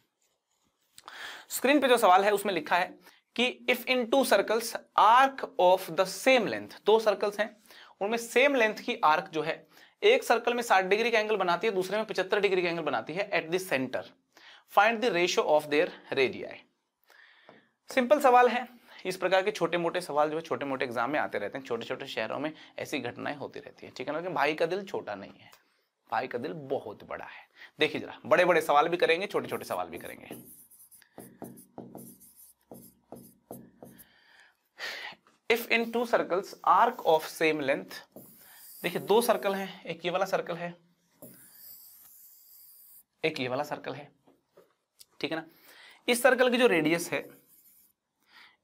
स्क्रीन पे जो सवाल है उसमें लिखा है कि if in two circles arc of the same length दो सर्कल्स हैं उनमें सेम लेंथ की आर्क जो है एक सर्कल में 60 डिग्री का एंगल बनाती है दूसरे में 75 डिग्री का एंगल बनाती है at the centre find the ratio of their radii simple सवाल है इस प्रकार के छोटे मोटे सवाल जो है छोटे मोटे एग्जाम में आते रहते हैं छोटे छोटे शहरों में ऐसी घटनाएं होती रहती है ठीक है ना लेकिन भाई का दिल छोटा नहीं है भाई का दिल बहुत बड़ा है देखिए जरा बड़े बड़े सवाल भी करेंगे छोटे छोटे सवाल भी करेंगे if in two circles arc of same length देखिए दो सर्कल हैं एक ये वाला सर्कल है एक ये वाला सर्कल है ठीक है ना इस सर्कल की जो रेडियस है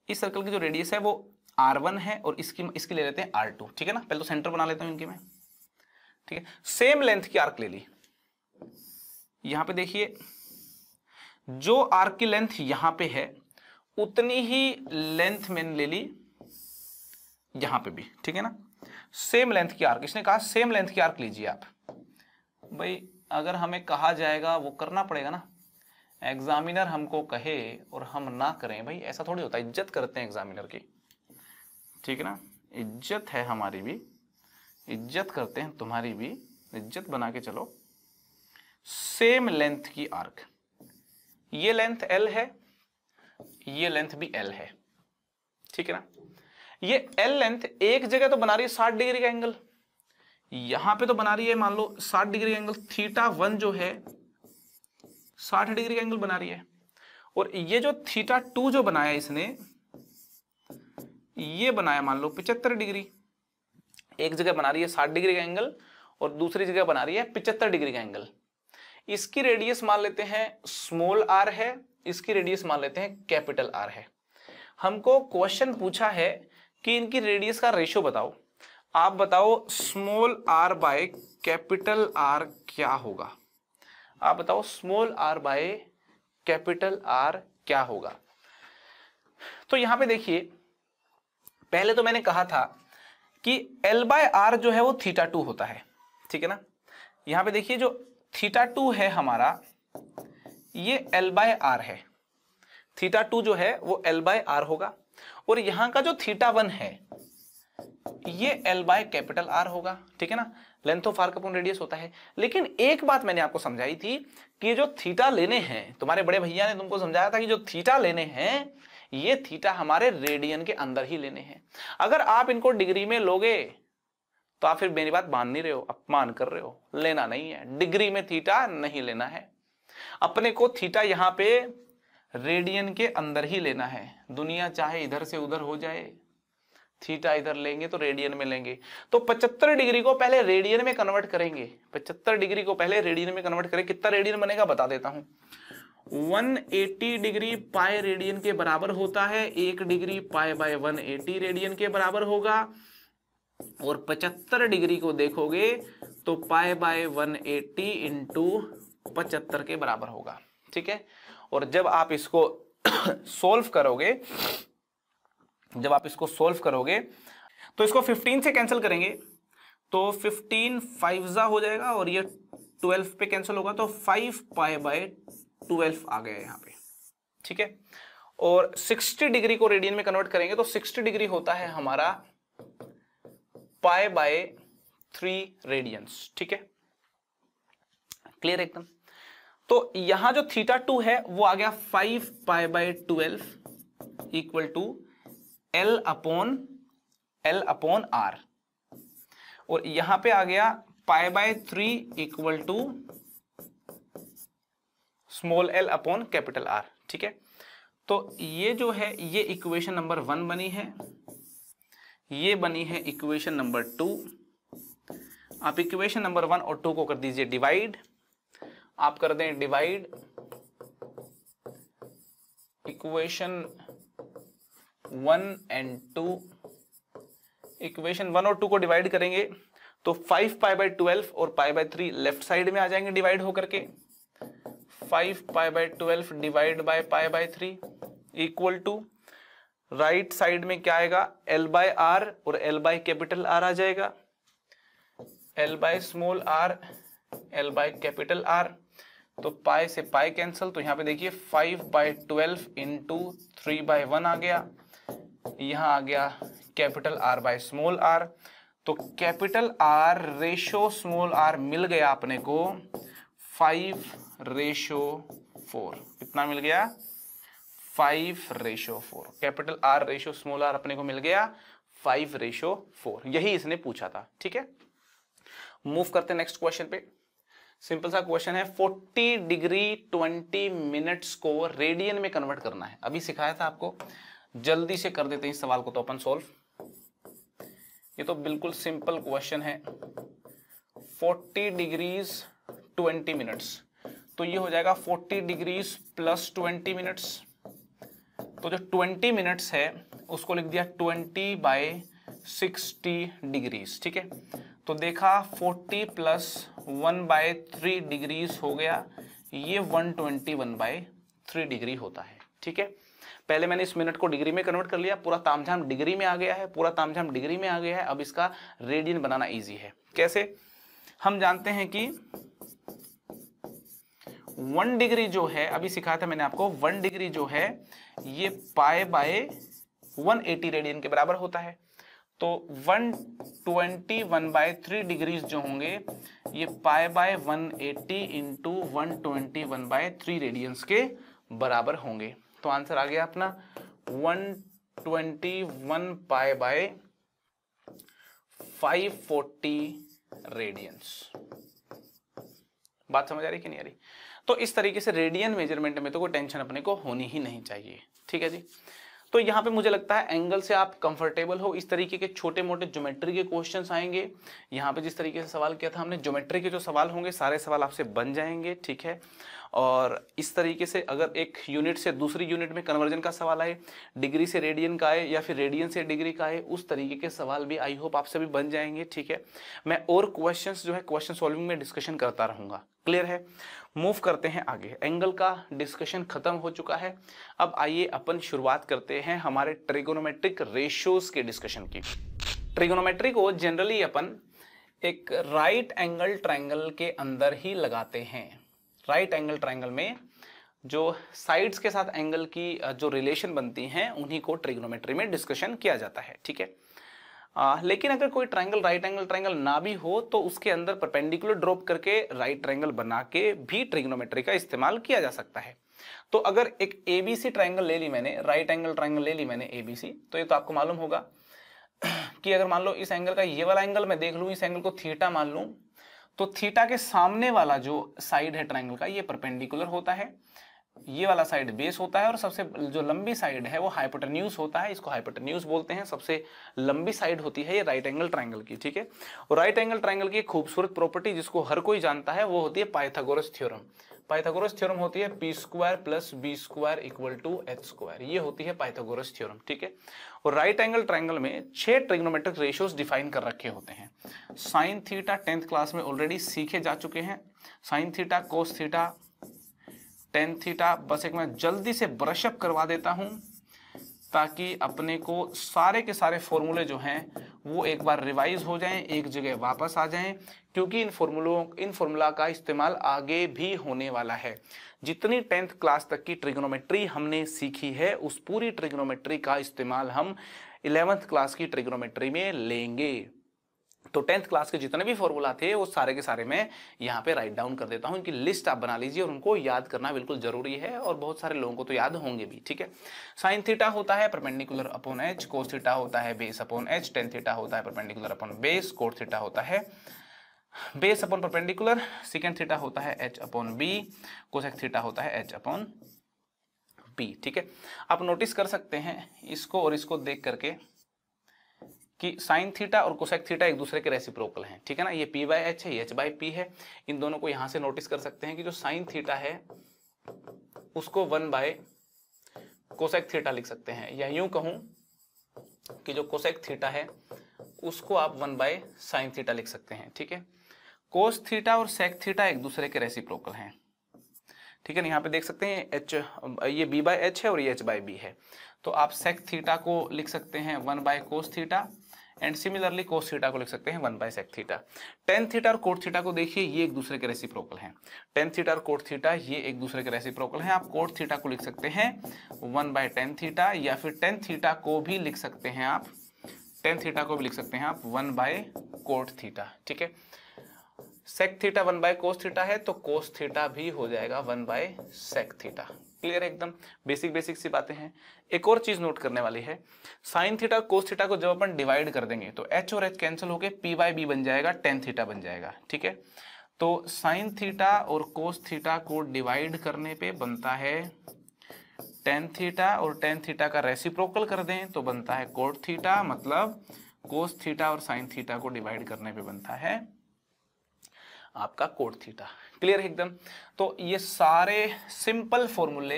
इस सर्कल की जो रेडियस है वो आर वन है और इसकी इसकी ले लेते हैं आर टू ठीक है ना पहले तो सेंटर बना लेता हूं इनकी मैं ठीक है सेम लेंथ की आर्क ले ली यहां पे देखिए जो आर्क की लेंथ यहां पे है उतनी ही लेंथ मैंने ले ली यहां पे भी ठीक है ना सेम लेंथ की आर्क इसने कहा सेम लेंथ की आर्क लीजिए आप भाई अगर हमें कहा जाएगा वो करना पड़ेगा ना एग्जामिनर हमको कहे और हम ना करें भाई ऐसा थोड़ी होता है इज्जत करते हैं एग्जामिनर की ठीक है ना इज्जत है हमारी भी इज्जत करते हैं तुम्हारी भी इज्जत बना के चलो सेम लेंथ की आर्क ये लेंथ एल है ये लेंथ भी एल है ठीक है ना ये एल लेंथ एक जगह तो बना रही है साठ डिग्री का एंगल यहां पे तो बना रही है मान लो साठ डिग्री एंगल थीटा वन जो है साठ डिग्री का एंगल बना रही है और ये जो थीटा टू जो बनाया इसने ये बनाया मान लो पिचहत्तर डिग्री एक जगह बना रही है साठ डिग्री का एंगल और दूसरी जगह बना रही है पिचहत्तर डिग्री का एंगल इसकी रेडियस मान लेते हैं स्मॉल आर है इसकी रेडियस मान लेते हैं कैपिटल आर है हमको क्वेश्चन पूछा है कि इनकी रेडियस का रेशो बताओ आप बताओ small R by capital R क्या होगा आप बताओ small R by capital R क्या होगा तो यहां पे देखिए पहले तो मैंने कहा था कि एल बाय आर जो है वो थीटा टू होता है ठीक है ना यहां पे देखिए जो थीटा टू है हमारा ये एल बाय आर है थीटा टू जो है वो एल बाय आर होगा और यहां का जो थीटा वन है ये एल बाय कैपिटल आर होगा ठीक है ना length of arc upon radius होता है लेकिन एक बात मैंने आपको समझाई थी कि जो थीटा लेने हैं तुम्हारे बड़े भैया ने तुमको समझाया था कि जो थीटा लेने हैं ये थीटा हमारे रेडियन के अंदर ही लेने हैं अगर आप इनको डिग्री में लोगे तो आप फिर मेरी बात मान नहीं रहे हो अपमान कर रहे हो लेना नहीं है डिग्री में थीटा नहीं लेना है अपने को थीटा यहाँ पे रेडियन के अंदर ही लेना है दुनिया चाहे इधर से उधर हो जाए थीटा इधर लेंगे तो रेडियन में लेंगे तो 75 डिग्री को पहले रेडियन में कन्वर्ट करेंगे 75 डिग्री को पहले रेडियन में कन्वर्ट करें कितना रेडियन बनेगा बता देता हूं 180 डिग्री पाए रेडियन के बराबर होता है एक डिग्री पाए बाय 180 रेडियन के बराबर होगा और 75 डिग्री को देखोगे तो पाए बाय 180 एटी इंटू के बराबर होगा ठीक है और जब आप इसको सोल्व करोगे जब आप इसको सोल्व करोगे तो इसको 15 से कैंसिल करेंगे तो 15 जा हो जाएगा और ये 12 पे कैंसिल होगा तो 5 पाए बाय 12 आ गया यहाँ पे ठीक है और 60 डिग्री को रेडियन में कन्वर्ट करेंगे तो 60 डिग्री होता है हमारा पाए बाय थ्री रेडियंस ठीक है क्लियर एकदम तो यहां जो थीटा टू है वो आ गया five pi by twelve equal to L upon L upon R और यहां पे आ गया pi by three equal to small L upon capital R ठीक है तो ये जो है ये इक्वेशन नंबर वन बनी है ये बनी है इक्वेशन नंबर टू आप इक्वेशन नंबर वन और टू को कर दीजिए डिवाइड आप कर दें divide equation one and two equation one और टू को डिवाइड करेंगे तो फाइव पाई बाई ट्वेल्व और pi by three left side में आ जाएंगे डिवाइड होकर के five pi by twelve divide by pi by three equal to right side में क्या आएगा एल बाय आर और एल बाय कैपिटल आर आ जाएगा L by small R L by capital R तो पाई से पाई कैंसिल तो यहां पे देखिए five by twelve into three by one आ गया यहां आ गया capital R by small R तो capital R ratio small R मिल गया अपने को फाइव रेशो फोर कितना मिल गया five ratio four capital R ratio small R अपने को मिल गया फाइव रेशो फोर यही इसने पूछा था ठीक है मूव करते नेक्स्ट क्वेश्चन पे सिंपल सा क्वेश्चन है 40 डिग्री 20 मिनट्स को रेडियन में कन्वर्ट करना है अभी सिखाया था आपको जल्दी से कर देते हैं इस सवाल को तो अपन सोल्व ये तो बिल्कुल सिंपल क्वेश्चन है 40 डिग्रीज 20 मिनट्स तो ये हो जाएगा 40 डिग्रीज प्लस 20 मिनट्स तो जो 20 मिनट्स है उसको लिख दिया 20 बाय 60 डिग्रीज ठीक है तो देखा 40 plus one by three degrees हो गया ये 121 बाय थ्री डिग्री होता है ठीक है पहले मैंने इस मिनट को डिग्री में कन्वर्ट कर लिया पूरा तामझाम डिग्री में आ गया है पूरा तामझाम डिग्री में आ गया है अब इसका रेडियन बनाना ईजी है कैसे हम जानते हैं कि वन डिग्री जो है अभी सिखाया था मैंने आपको वन डिग्री जो है ये पाए बाय 180 रेडियन के बराबर होता है तो 120 वन बाय थ्री डिग्रीज जो होंगे ये pi by 180 eighty into one twenty one by three radians के बराबर होंगे तो आंसर आ गया अपना one twenty one pi by five forty radians बात समझ आ रही कि नहीं आ रही तो इस तरीके से रेडियन मेजरमेंट में तो कोई टेंशन अपने को होनी ही नहीं चाहिए ठीक है जी तो यहाँ पे मुझे लगता है एंगल से आप कंफर्टेबल हो इस तरीके के छोटे मोटे ज्योमेट्री के क्वेश्चंस आएंगे यहाँ पे जिस तरीके से सवाल किया था हमने ज्योमेट्री के जो सवाल होंगे सारे सवाल आपसे बन जाएंगे ठीक है और इस तरीके से अगर एक यूनिट से दूसरी यूनिट में कन्वर्जन का सवाल आए डिग्री से रेडियन का आए या फिर रेडियन से डिग्री का आए उस तरीके के सवाल भी आई होप आपसे भी बन जाएंगे ठीक है मैं और क्वेश्चंस जो है क्वेश्चन सॉल्विंग में डिस्कशन करता रहूँगा क्लियर है मूव करते हैं आगे एंगल का डिस्कशन खत्म हो चुका है अब आइए अपन शुरुआत करते हैं हमारे ट्रिगोनोमेट्रिक रेशियोज के डिस्कशन की ट्रिगोनोमेट्री को जनरली अपन एक राइट एंगल ट्रायंगल के अंदर ही लगाते हैं राइट एंगल ट्रायंगल में जो साइड्स के साथ एंगल की जो रिलेशन बनती हैं उन्हीं को ट्रिग्नोमेट्री में डिस्कशन किया जाता है ठीक है आ, लेकिन अगर कोई ट्रायंगल राइट एंगल ट्रायंगल ना भी हो तो उसके अंदर परपेंडिकुलर ड्रॉप करके राइट ट्रायंगल बना के भी ट्रिग्नोमेट्री का इस्तेमाल किया जा सकता है तो अगर एक एबीसी ट्रायंगल ले ली मैंने राइट एंगल ट्रायंगल ले ली मैंने एबीसी तो ये तो आपको मालूम होगा कि अगर मान लो इस एंगल का ये वाला एंगल मैं देख लू इस एंगल को थीटा मान लू तो थीटा के सामने वाला जो साइड है ट्राइंगल का ये परपेंडिकुलर होता है ये वाला साइड बेस होता है और सबसे जो लंबी साइड है वो हाइपोटेन्यूज होता है इसको हाइपोटेन्यूज बोलते हैं सबसे लंबी साइड होती है ये राइट एंगल ट्राइंगल की ठीक है और राइट एंगल ट्राइंगल की खूबसूरत प्रॉपर्टी जिसको हर कोई जानता है वो होती है पाइथागोरस थ्योरम पाइथागोरस थ्योरम होती है P square plus B square equal to H square ये होती है पाइथागोरस थ्योरम ठीक है और राइट एंगल ट्राइंगल में छह ट्रिग्नोमेट्रिक रेशियोज डिफाइन कर रखे होते हैं साइन थीटा टेंथ क्लास में ऑलरेडी सीखे जा चुके हैं sine theta cos theta tan theta बस एक मैं जल्दी से ब्रशअप करवा देता हूँ ताकि अपने को सारे के सारे फॉर्मूले जो हैं वो एक बार रिवाइज हो जाएं एक जगह वापस आ जाएं क्योंकि इन फॉर्मूलों इन फॉर्मूला का इस्तेमाल आगे भी होने वाला है जितनी टेंथ क्लास तक की ट्रिग्नोमेट्री हमने सीखी है उस पूरी ट्रिग्नोमेट्री का इस्तेमाल हम इलेवेंथ क्लास की ट्रिग्नोमेट्री में लेंगे तो टेंथ क्लास के जितने भी फॉर्मूला थे वो सारे के सारे मैं यहाँ पे राइट डाउन कर देता हूँ इनकी लिस्ट आप बना लीजिए और उनको याद करना बिल्कुल जरूरी है और बहुत सारे लोगों को तो याद होंगे भी ठीक है साइन थीटा होता है perpendicular upon H cos theta होता है base upon H tan theta होता है perpendicular upon base cot theta होता है base upon perpendicular secant theta होता है H upon B cosec theta होता है एच अपॉन बी ठीक है आप नोटिस कर सकते हैं इसको और इसको देख करके कि साइन थीटा और कोसेक थीटा एक दूसरे के रेसिप्रोकल हैं ठीक है ना ये पी बाय एच है एच बाई पी है इन दोनों को यहां से नोटिस कर सकते हैं कि जो साइन थीटा है उसको वन बाय कोसेक थीटा लिख सकते हैं या यूं कहूं कि जो कोसेक थीटा है उसको आप वन बाय साइन थीटा लिख सकते हैं ठीक है कोस थीटा और सेक थीटा एक दूसरे के रेसिप्रोकल हैं ठीक है ना यहाँ पे देख सकते हैं एच ये बी बाय एच है और ये एच बाय बी है तो आप सेक थीटा को लिख सकते हैं one by cos theta and similarly cos theta को लिख सकते हैं one by sec theta tan theta और कोट थीटा को देखिए ये एक दूसरे के रेसिप्रोकल हैं टेन थीटा और कोट थीटा ये एक दूसरे के रेसिप्रोकल हैं आप कोट थीटा को लिख सकते हैं वन बाय टेन थीटा या फिर टेन थीटा को भी लिख सकते हैं आप टेन थीटा को भी लिख सकते हैं आप वन बाय कोट थीटा ठीक है sec theta one by cos theta है तो कोस थीटा भी हो जाएगा one by sec theta clear है एकदम बेसिक बेसिक सी बातें हैं एक और चीज नोट करने वाली है साइन थीटा कोस थीटा को जब अपन डिवाइड कर देंगे तो एच और एच कैंसिल होकर पी वाई बी बन जाएगा टेन थीटा बन जाएगा ठीक है तो साइन थीटा और कोस थीटा को डिवाइड करने पे बनता है टेन थीटा और टेन थीटा का रेसिप्रोकल कर दें तो बनता है कोट थीटा मतलब कोस थीटा और साइन थीटा को डिवाइड करने पे बनता है आपका कोट थीटा क्लियर है एकदम तो ये सारे सिंपल फॉर्मूले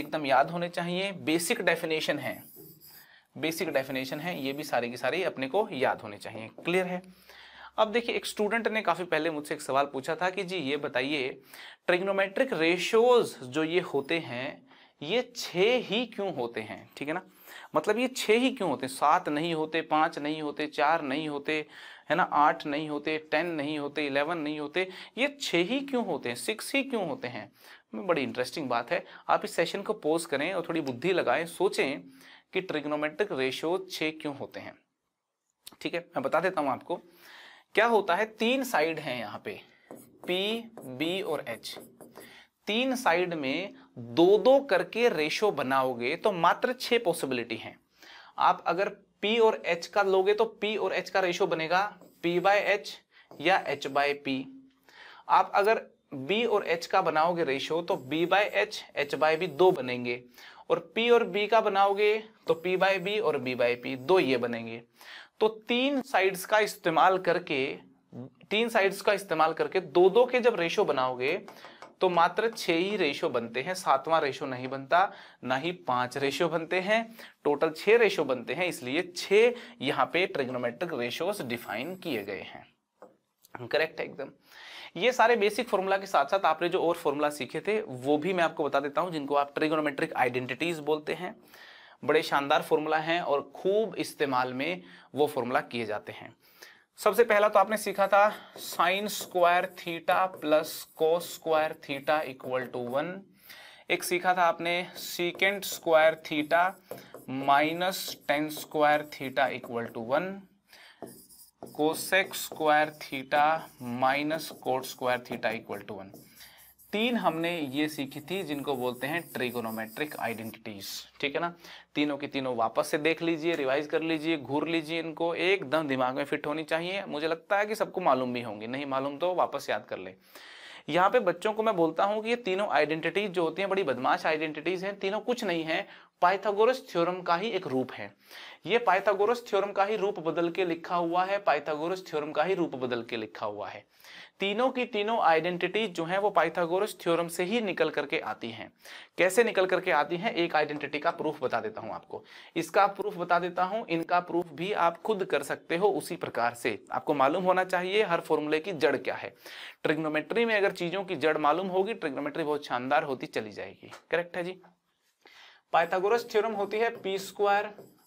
एकदम याद होने चाहिए बेसिक डेफिनेशन है बेसिक डेफिनेशन है ये भी सारे की सारे अपने को याद होने चाहिए क्लियर है अब देखिए एक स्टूडेंट ने काफ़ी पहले मुझसे एक सवाल पूछा था कि जी ये बताइए ट्रिग्नोमेट्रिक रेशोज जो ये होते हैं ये छः ही क्यों होते हैं ठीक है ना मतलब ये छः ही क्यों होते हैं सात नहीं होते पांच नहीं होते चार नहीं होते है ना आठ नहीं होते टेन नहीं होते इलेवन नहीं होते ये छः ही क्यों होते हैं सिक्स ही क्यों होते हैं बड़ी इंटरेस्टिंग बात है आप इस सेशन को पोज करें और थोड़ी बुद्धि लगाएं सोचें कि ट्रिग्नोमेट्रिक रेशियो छः क्यों होते हैं ठीक है मैं बता देता हूँ आपको क्या होता है तीन साइड हैं यहाँ पे पी बी और एच तीन साइड में दो दो करके रेशो बनाओगे तो मात्र छः पॉसिबिलिटी हैं आप अगर पी और एच का लोगे तो पी और एच का रेशो बनेगा P बाय एच या एच बाय पी आप अगर बी और एच का बनाओगे रेशो तो B by H H by B दो बनेंगे और पी और बी का बनाओगे तो पी बाय बी और बी बाय पी दो ये बनेंगे तो तीन साइड्स का इस्तेमाल करके तीन साइड्स का इस्तेमाल करके दो दो के जब रेशो बनाओगे तो मात्र छ ही रेशो बनते हैं सातवां रेशो नहीं बनता ना ही पांच रेशो बनते हैं टोटल छः रेशो बनते हैं इसलिए छह यहाँ पे ट्रिग्नोमेट्रिक रेशोस डिफाइन किए गए हैं करेक्ट है एकदम ये सारे बेसिक फॉर्मूला के साथ साथ आपने जो और फॉर्मूला सीखे थे वो भी मैं आपको बता देता हूँ जिनको आप ट्रिग्नोमेट्रिक आइडेंटिटीज बोलते हैं बड़े शानदार फॉर्मूला हैं और खूब इस्तेमाल में वो फॉर्मूला किए जाते हैं सबसे पहला तो आपने सीखा था sine square theta plus cos square theta equal to one एक सीखा था आपने secant square theta minus tan square theta equal to one cosec square theta minus cot square theta equal to one तीन हमने ये सीखी थी जिनको बोलते हैं ट्रिगोनोमेट्रिक आइडेंटिटीज ठीक है ना तीनों की तीनों वापस से देख लीजिए रिवाइज कर लीजिए घूर लीजिए इनको एकदम दिमाग में फिट होनी चाहिए मुझे लगता है कि सबको मालूम भी होंगी नहीं मालूम तो वापस याद कर ले यहाँ पे बच्चों को मैं बोलता हूँ कि ये तीनों आइडेंटिटीज जो होती हैं बड़ी बदमाश आइडेंटिटीज हैं तीनों कुछ नहीं है पाइथागोरस थ्योरम का ही एक रूप है ये पाइथागोरस थ्योरम का ही रूप बदल के लिखा हुआ है पाइथागोरस थ्योरम का ही रूप बदल के लिखा हुआ है तीनों की तीनों आइडेंटिटी जो है वो पाइथागोरस थ्योरम से ही निकल करके आती हैं कैसे निकल करके आती हैं एक आइडेंटिटी का प्रूफ बता देता हूं आपको इसका प्रूफ बता देता हूं इनका प्रूफ भी आप खुद कर सकते हो उसी प्रकार से आपको मालूम होना चाहिए हर फॉर्मूले की जड़ क्या है ट्रिग्नोमेट्री में अगर चीजों की जड़ मालूम होगी ट्रिग्नोमेट्री बहुत शानदार होती चली जाएगी करेक्ट है जी पाइथागोरस थ्योरम होती है P square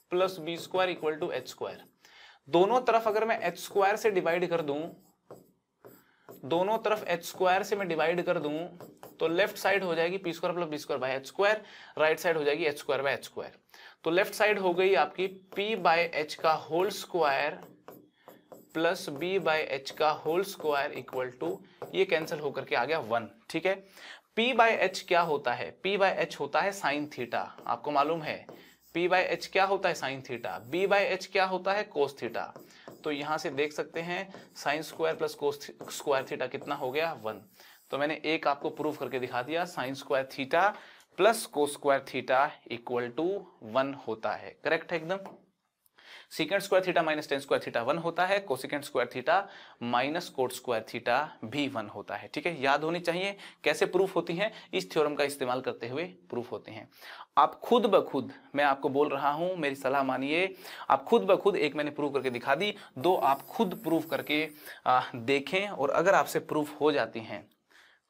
plus B square equal to H square दोनों तरफ अगर मैं एच स्क्वायर से डिवाइड कर दूं दोनों तरफ एच स्क्वायर से मैं डिवाइड कर दू तो लेफ्ट साइड हो जाएगी P square plus B square by H square right side हो जाएगी H square by H square तो लेफ्ट साइड हो गई आपकी पी बाय एच का whole square plus B by H का होल स्क्वायर इक्वल टू ये कैंसिल होकर के आ गया वन ठीक है पी बाय एच क्या होता है पी बाय एच होता है साइन थीटा आपको मालूम है पी बाय एच क्या होता है sine theta B by H क्या होता है कोस थीटा तो यहां से देख सकते हैं sine square plus square theta कितना हो गया वन तो मैंने एक आपको प्रूफ करके दिखा दिया sine square theta plus cos square theta equal to one होता है करेक्ट है एकदम secant square theta minus tan square theta one होता है cosecant square theta minus cot square theta भी वन होता है ठीक है याद होनी चाहिए कैसे प्रूफ होती है इस थ्योरम का इस्तेमाल करते हुए प्रूफ होते हैं आप खुद ब खुद मैं आपको बोल रहा हूं मेरी सलाह मानिए आप खुद ब खुद एक मैंने प्रूफ करके दिखा दी दो आप खुद प्रूफ करके आ, देखें और अगर आपसे प्रूफ हो जाती हैं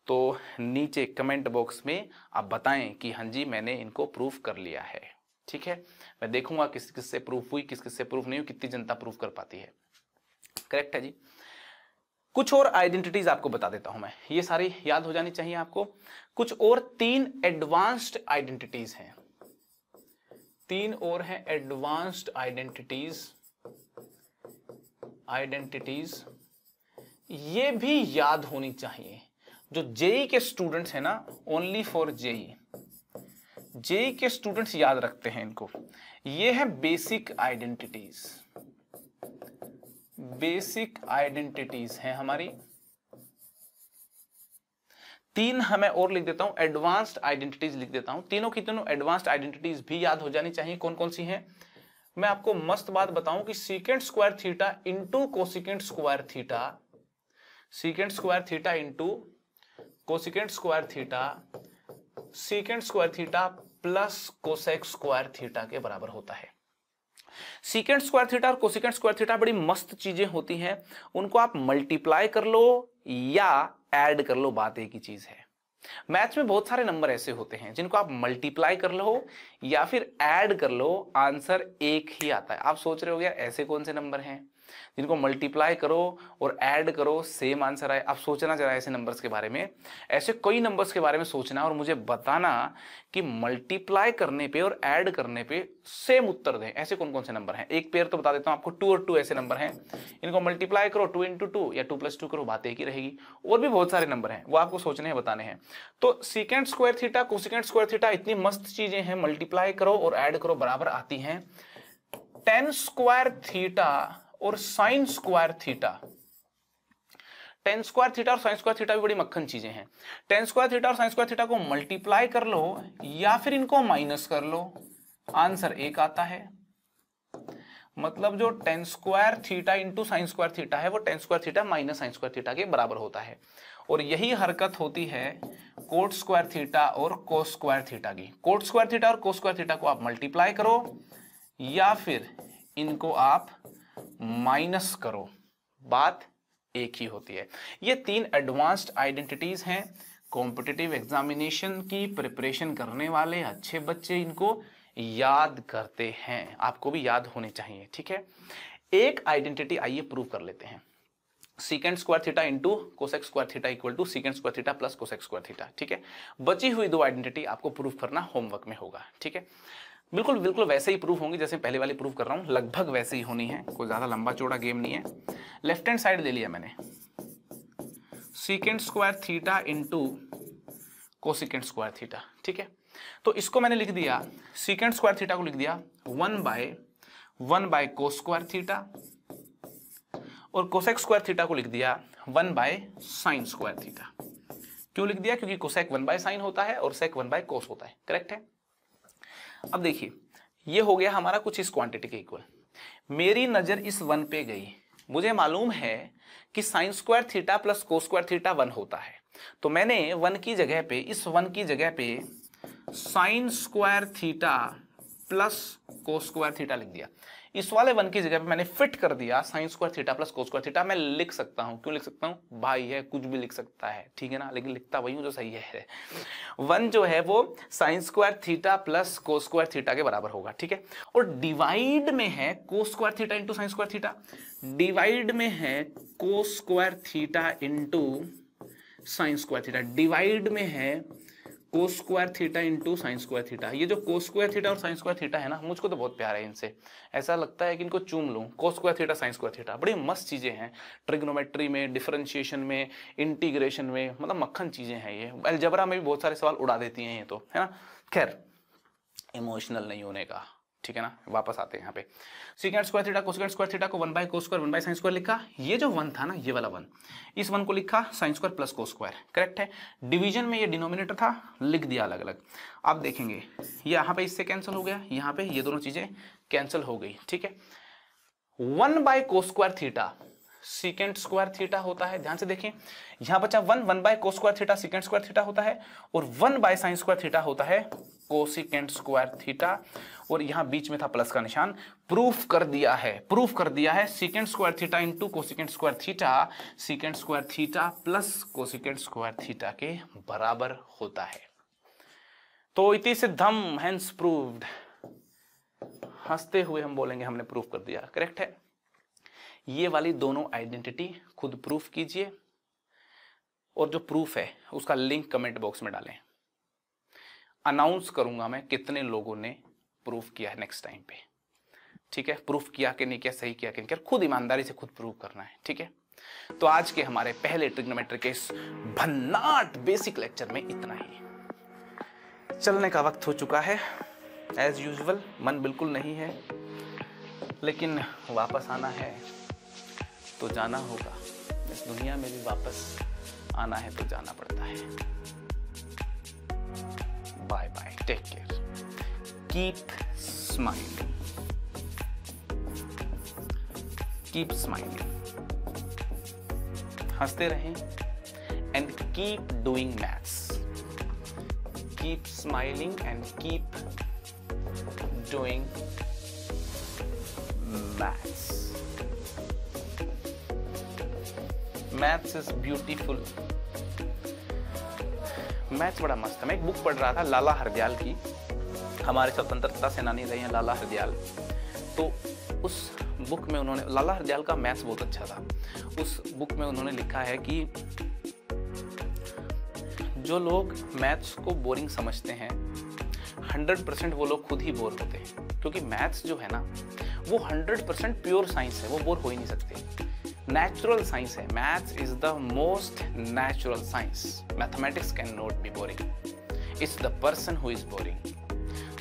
तो नीचे कमेंट बॉक्स में आप बताएं कि हाँ जी मैंने इनको प्रूफ कर लिया है ठीक है मैं देखूंगा किस किस से प्रूफ हुई किस किस से प्रूफ नहीं हुई कितनी जनता प्रूफ कर पाती है करेक्ट है जी कुछ और आइडेंटिटीज आपको बता देता हूं मैं ये सारी याद हो जानी चाहिए आपको कुछ और तीन एडवांस्ड आइडेंटिटीज हैं तीन और हैं एडवांस्ड आइडेंटिटीज आइडेंटिटीज ये भी याद होनी चाहिए जो जेई के स्टूडेंट्स हैं ना ओनली फॉर जेई जेई के स्टूडेंट्स याद रखते हैं इनको ये है बेसिक आइडेंटिटीज बेसिक आइडेंटिटीज हैं हमारी तीन हमें और लिख देता हूं एडवांस्ड आइडेंटिटीज लिख देता हूं तीनों की तीनों एडवांस्ड आइडेंटिटीज भी याद हो जानी चाहिए कौन कौन सी हैं मैं आपको मस्त बात बताऊं कि secant square theta into cosecant square theta secant square theta into cosecant square theta secant square theta plus cosec square theta के बराबर होता है सीकेंड स्क्वायर थीटा और कोसिकेंड स्क्वायर थीटा बड़ी मस्त चीजें होती हैं उनको आप मल्टीप्लाई कर लो या एड कर लो बात एक ही चीज है मैथ्स में बहुत सारे नंबर ऐसे होते हैं जिनको आप मल्टीप्लाई कर लो या फिर ऐड कर लो आंसर एक ही आता है आप सोच रहे हो यार ऐसे कौन से नंबर हैं जिनको मल्टीप्लाई करो और ऐड करो सेम आंसर आए आप सोचना जरा ऐसे नंबर्स के बारे में ऐसे कई नंबर्स के बारे में सोचना और मुझे बताना कि मल्टीप्लाई करने पे और ऐड करने पे सेम उत्तर दें ऐसे कौन कौन से नंबर हैं एक पेयर तो बता देता हूँ आपको टू और टू ऐसे नंबर हैं इनको मल्टीप्लाई करो टू इंटू टू या टू प्लस टू करो बात एक ही रहेगी और भी बहुत सारे नंबर हैं वो आपको सोचने हैं बताने हैं तो secant square theta cosecant square theta इतनी मस्त चीजें हैं मल्टीप्लाई करो और ऐड करो बराबर आती हैं टेन स्क्वायर थीटा और sine square theta tan square theta और साइन स्क्वायर थीटा भी बड़ी मक्खन चीजें हैं टेन स्क्वायर थीटा और साइन स्क्वायर थीटा को मल्टीप्लाई कर लो या फिर इनको माइनस कर लो आंसर एक आता है मतलब जो tan square theta into sine square theta है वो tan square theta minus sine square theta के बराबर होता है और यही हरकत होती है कोट स्क्वायर थीटा और को स्क्वायर थीटा की कोट स्क्वायर थीटा और को स्क्वायर थीटा को आप मल्टीप्लाई करो या फिर इनको आप माइनस करो बात एक ही होती है ये तीन एडवांस्ड आइडेंटिटीज हैं कॉम्पिटिटिव एग्जामिनेशन की प्रिपरेशन करने वाले अच्छे बच्चे इनको याद करते हैं आपको भी याद होने चाहिए ठीक है एक आइडेंटिटी आइए प्रूव कर लेते हैं secant square theta into cosec square theta equal to secant square theta plus cosec square theta ठीक है बची हुई दो आइडेंटिटी आपको प्रूव करना होमवर्क में होगा ठीक है बिल्कुल बिल्कुल वैसे ही प्रूफ होंगी जैसे पहले वाली प्रूफ कर रहा हूँ लगभग वैसे ही होनी है कोई ज़्यादा लंबा चौड़ा गेम नहीं है लेफ्ट हैंड साइड ले लिया मैंने secant square theta into secant square theta ठीक है तो इसको मैंने लिख दिया सीकेंड स्क्वायर थीटा को लिख दिया one by one by cos square theta और कोसेक स्क्वायर थीटा को लिख दिया one by sine square theta क्यों लिख दिया क्योंकि कोसेक वन बाय साइन होता है और सेक वन बाय कोस होता है करेक्ट है अब देखिए ये हो गया हमारा कुछ इस क्वांटिटी के इक्वल मेरी नज़र इस वन पे गई मुझे मालूम है कि sine square theta plus cos square theta one होता है तो मैंने वन की जगह पे इस वन की जगह पे sine square theta plus cos square theta लिख दिया इस वाले वन की जगह पे मैंने फिट कर दिया sine square theta plus cos square theta मैं लिख सकता हूँ क्यों लिख सकता हूँ भाई है कुछ भी लिख सकता है ठीक है ना लेकिन लिखता वही हूँ जो सही है वन जो है वो sine square theta plus cos square theta के बराबर होगा ठीक है और डिवाइड में है cos square theta into sine square theta divide में है cos square theta into sine square theta divide में है cos square theta into sine square theta ये जो को स्क्वायर थीटा और साइंस स्क्वायर थीटा है ना मुझको तो बहुत प्यार है इनसे ऐसा लगता है कि इनको चूम लूँ cos square theta sine square theta बड़ी मस्त चीज़ें हैं ट्रिग्नोमेट्री में डिफरेंशिएशन में इंटीग्रेशन में मतलब मक्खन चीज़ें हैं ये अलजबरा में भी बहुत सारे सवाल उड़ा देती हैं ये तो है ना खैर इमोशनल नहीं होने का ठीक है ना वापस आते हैं यहाँ पे secant square theta cosecant square theta को one by cos square one by sine square लिखा ये जो वन था ना ये वाला वन इस वन को लिखा sine square plus cos square correct है डिवीजन में ये डिनोमिनेटर था लिख दिया अलग अलग आप देखेंगे यहाँ पे इससे कैंसिल हो गया यहाँ पे ये दोनों चीजें कैंसिल हो गई ठीक है one by cos square theta secant square theta होता है ध्यान से देखें यहां बचा one one by cos square theta secant square theta होता है और one by sine square theta होता है कोसिकेंड स्क्वायर थीटा और यहां बीच में था प्लस का निशान प्रूफ कर दिया है प्रूफ कर दिया है secant square theta into cosecant square theta secant square theta plus cosecant square theta के बराबर होता है तो इति सिद्धम हेंस प्रूव्ड हंसते हुए हम बोलेंगे हमने प्रूफ कर दिया करेक्ट है ये वाली दोनों आइडेंटिटी खुद प्रूफ कीजिए और जो प्रूफ है उसका लिंक कमेंट बॉक्स में डालें अनाउंस करूंगा मैं कितने लोगों ने प्रूफ किया है नेक्स्ट टाइम पे ठीक है प्रूफ किया कि नहीं किया सही किया कि नहीं किया खुद ईमानदारी से खुद प्रूफ करना है ठीक है तो आज के हमारे पहले ट्रिग्नोमेट्री के इस भन्नाट बेसिक लेक्चर में इतना ही चलने का वक्त हो चुका है एज यूजल मन बिल्कुल नहीं है लेकिन वापस आना है तो जाना होगा इस दुनिया में भी वापस आना है तो जाना पड़ता है bye bye take care keep smiling keep smiling हंसते रहें and keep doing maths keep smiling and keep doing maths maths is beautiful maths बड़ा मस्त है मैं एक बुक पढ़ रहा था लाला हरदयाल की हमारे स्वतंत्रता सेनानी रहे हैं लाला हरदयाल तो उस बुक में उन्होंने लाला हरदयाल का मैथ्स बहुत अच्छा था उस बुक में उन्होंने लिखा है कि जो लोग मैथ्स को बोरिंग समझते हैं हंड्रेड परसेंट वो लोग खुद ही बोर होते हैं क्योंकि मैथ्स जो है ना वो हंड्रेड परसेंट प्योर साइंस है वो बोर हो ही नहीं सकते नेचुरल साइंस है maths is the most natural science mathematics can not be boring it's the person who is boring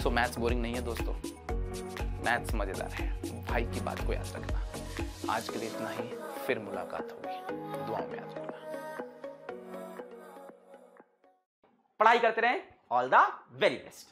so maths boring नहीं है दोस्तों मैथ्स मज़ेदार है भाई की बात को याद रखना आज के लिए इतना ही फिर मुलाकात होगी दुआओं में याद रखना पढ़ाई करते रहें ऑल द वेरी बेस्ट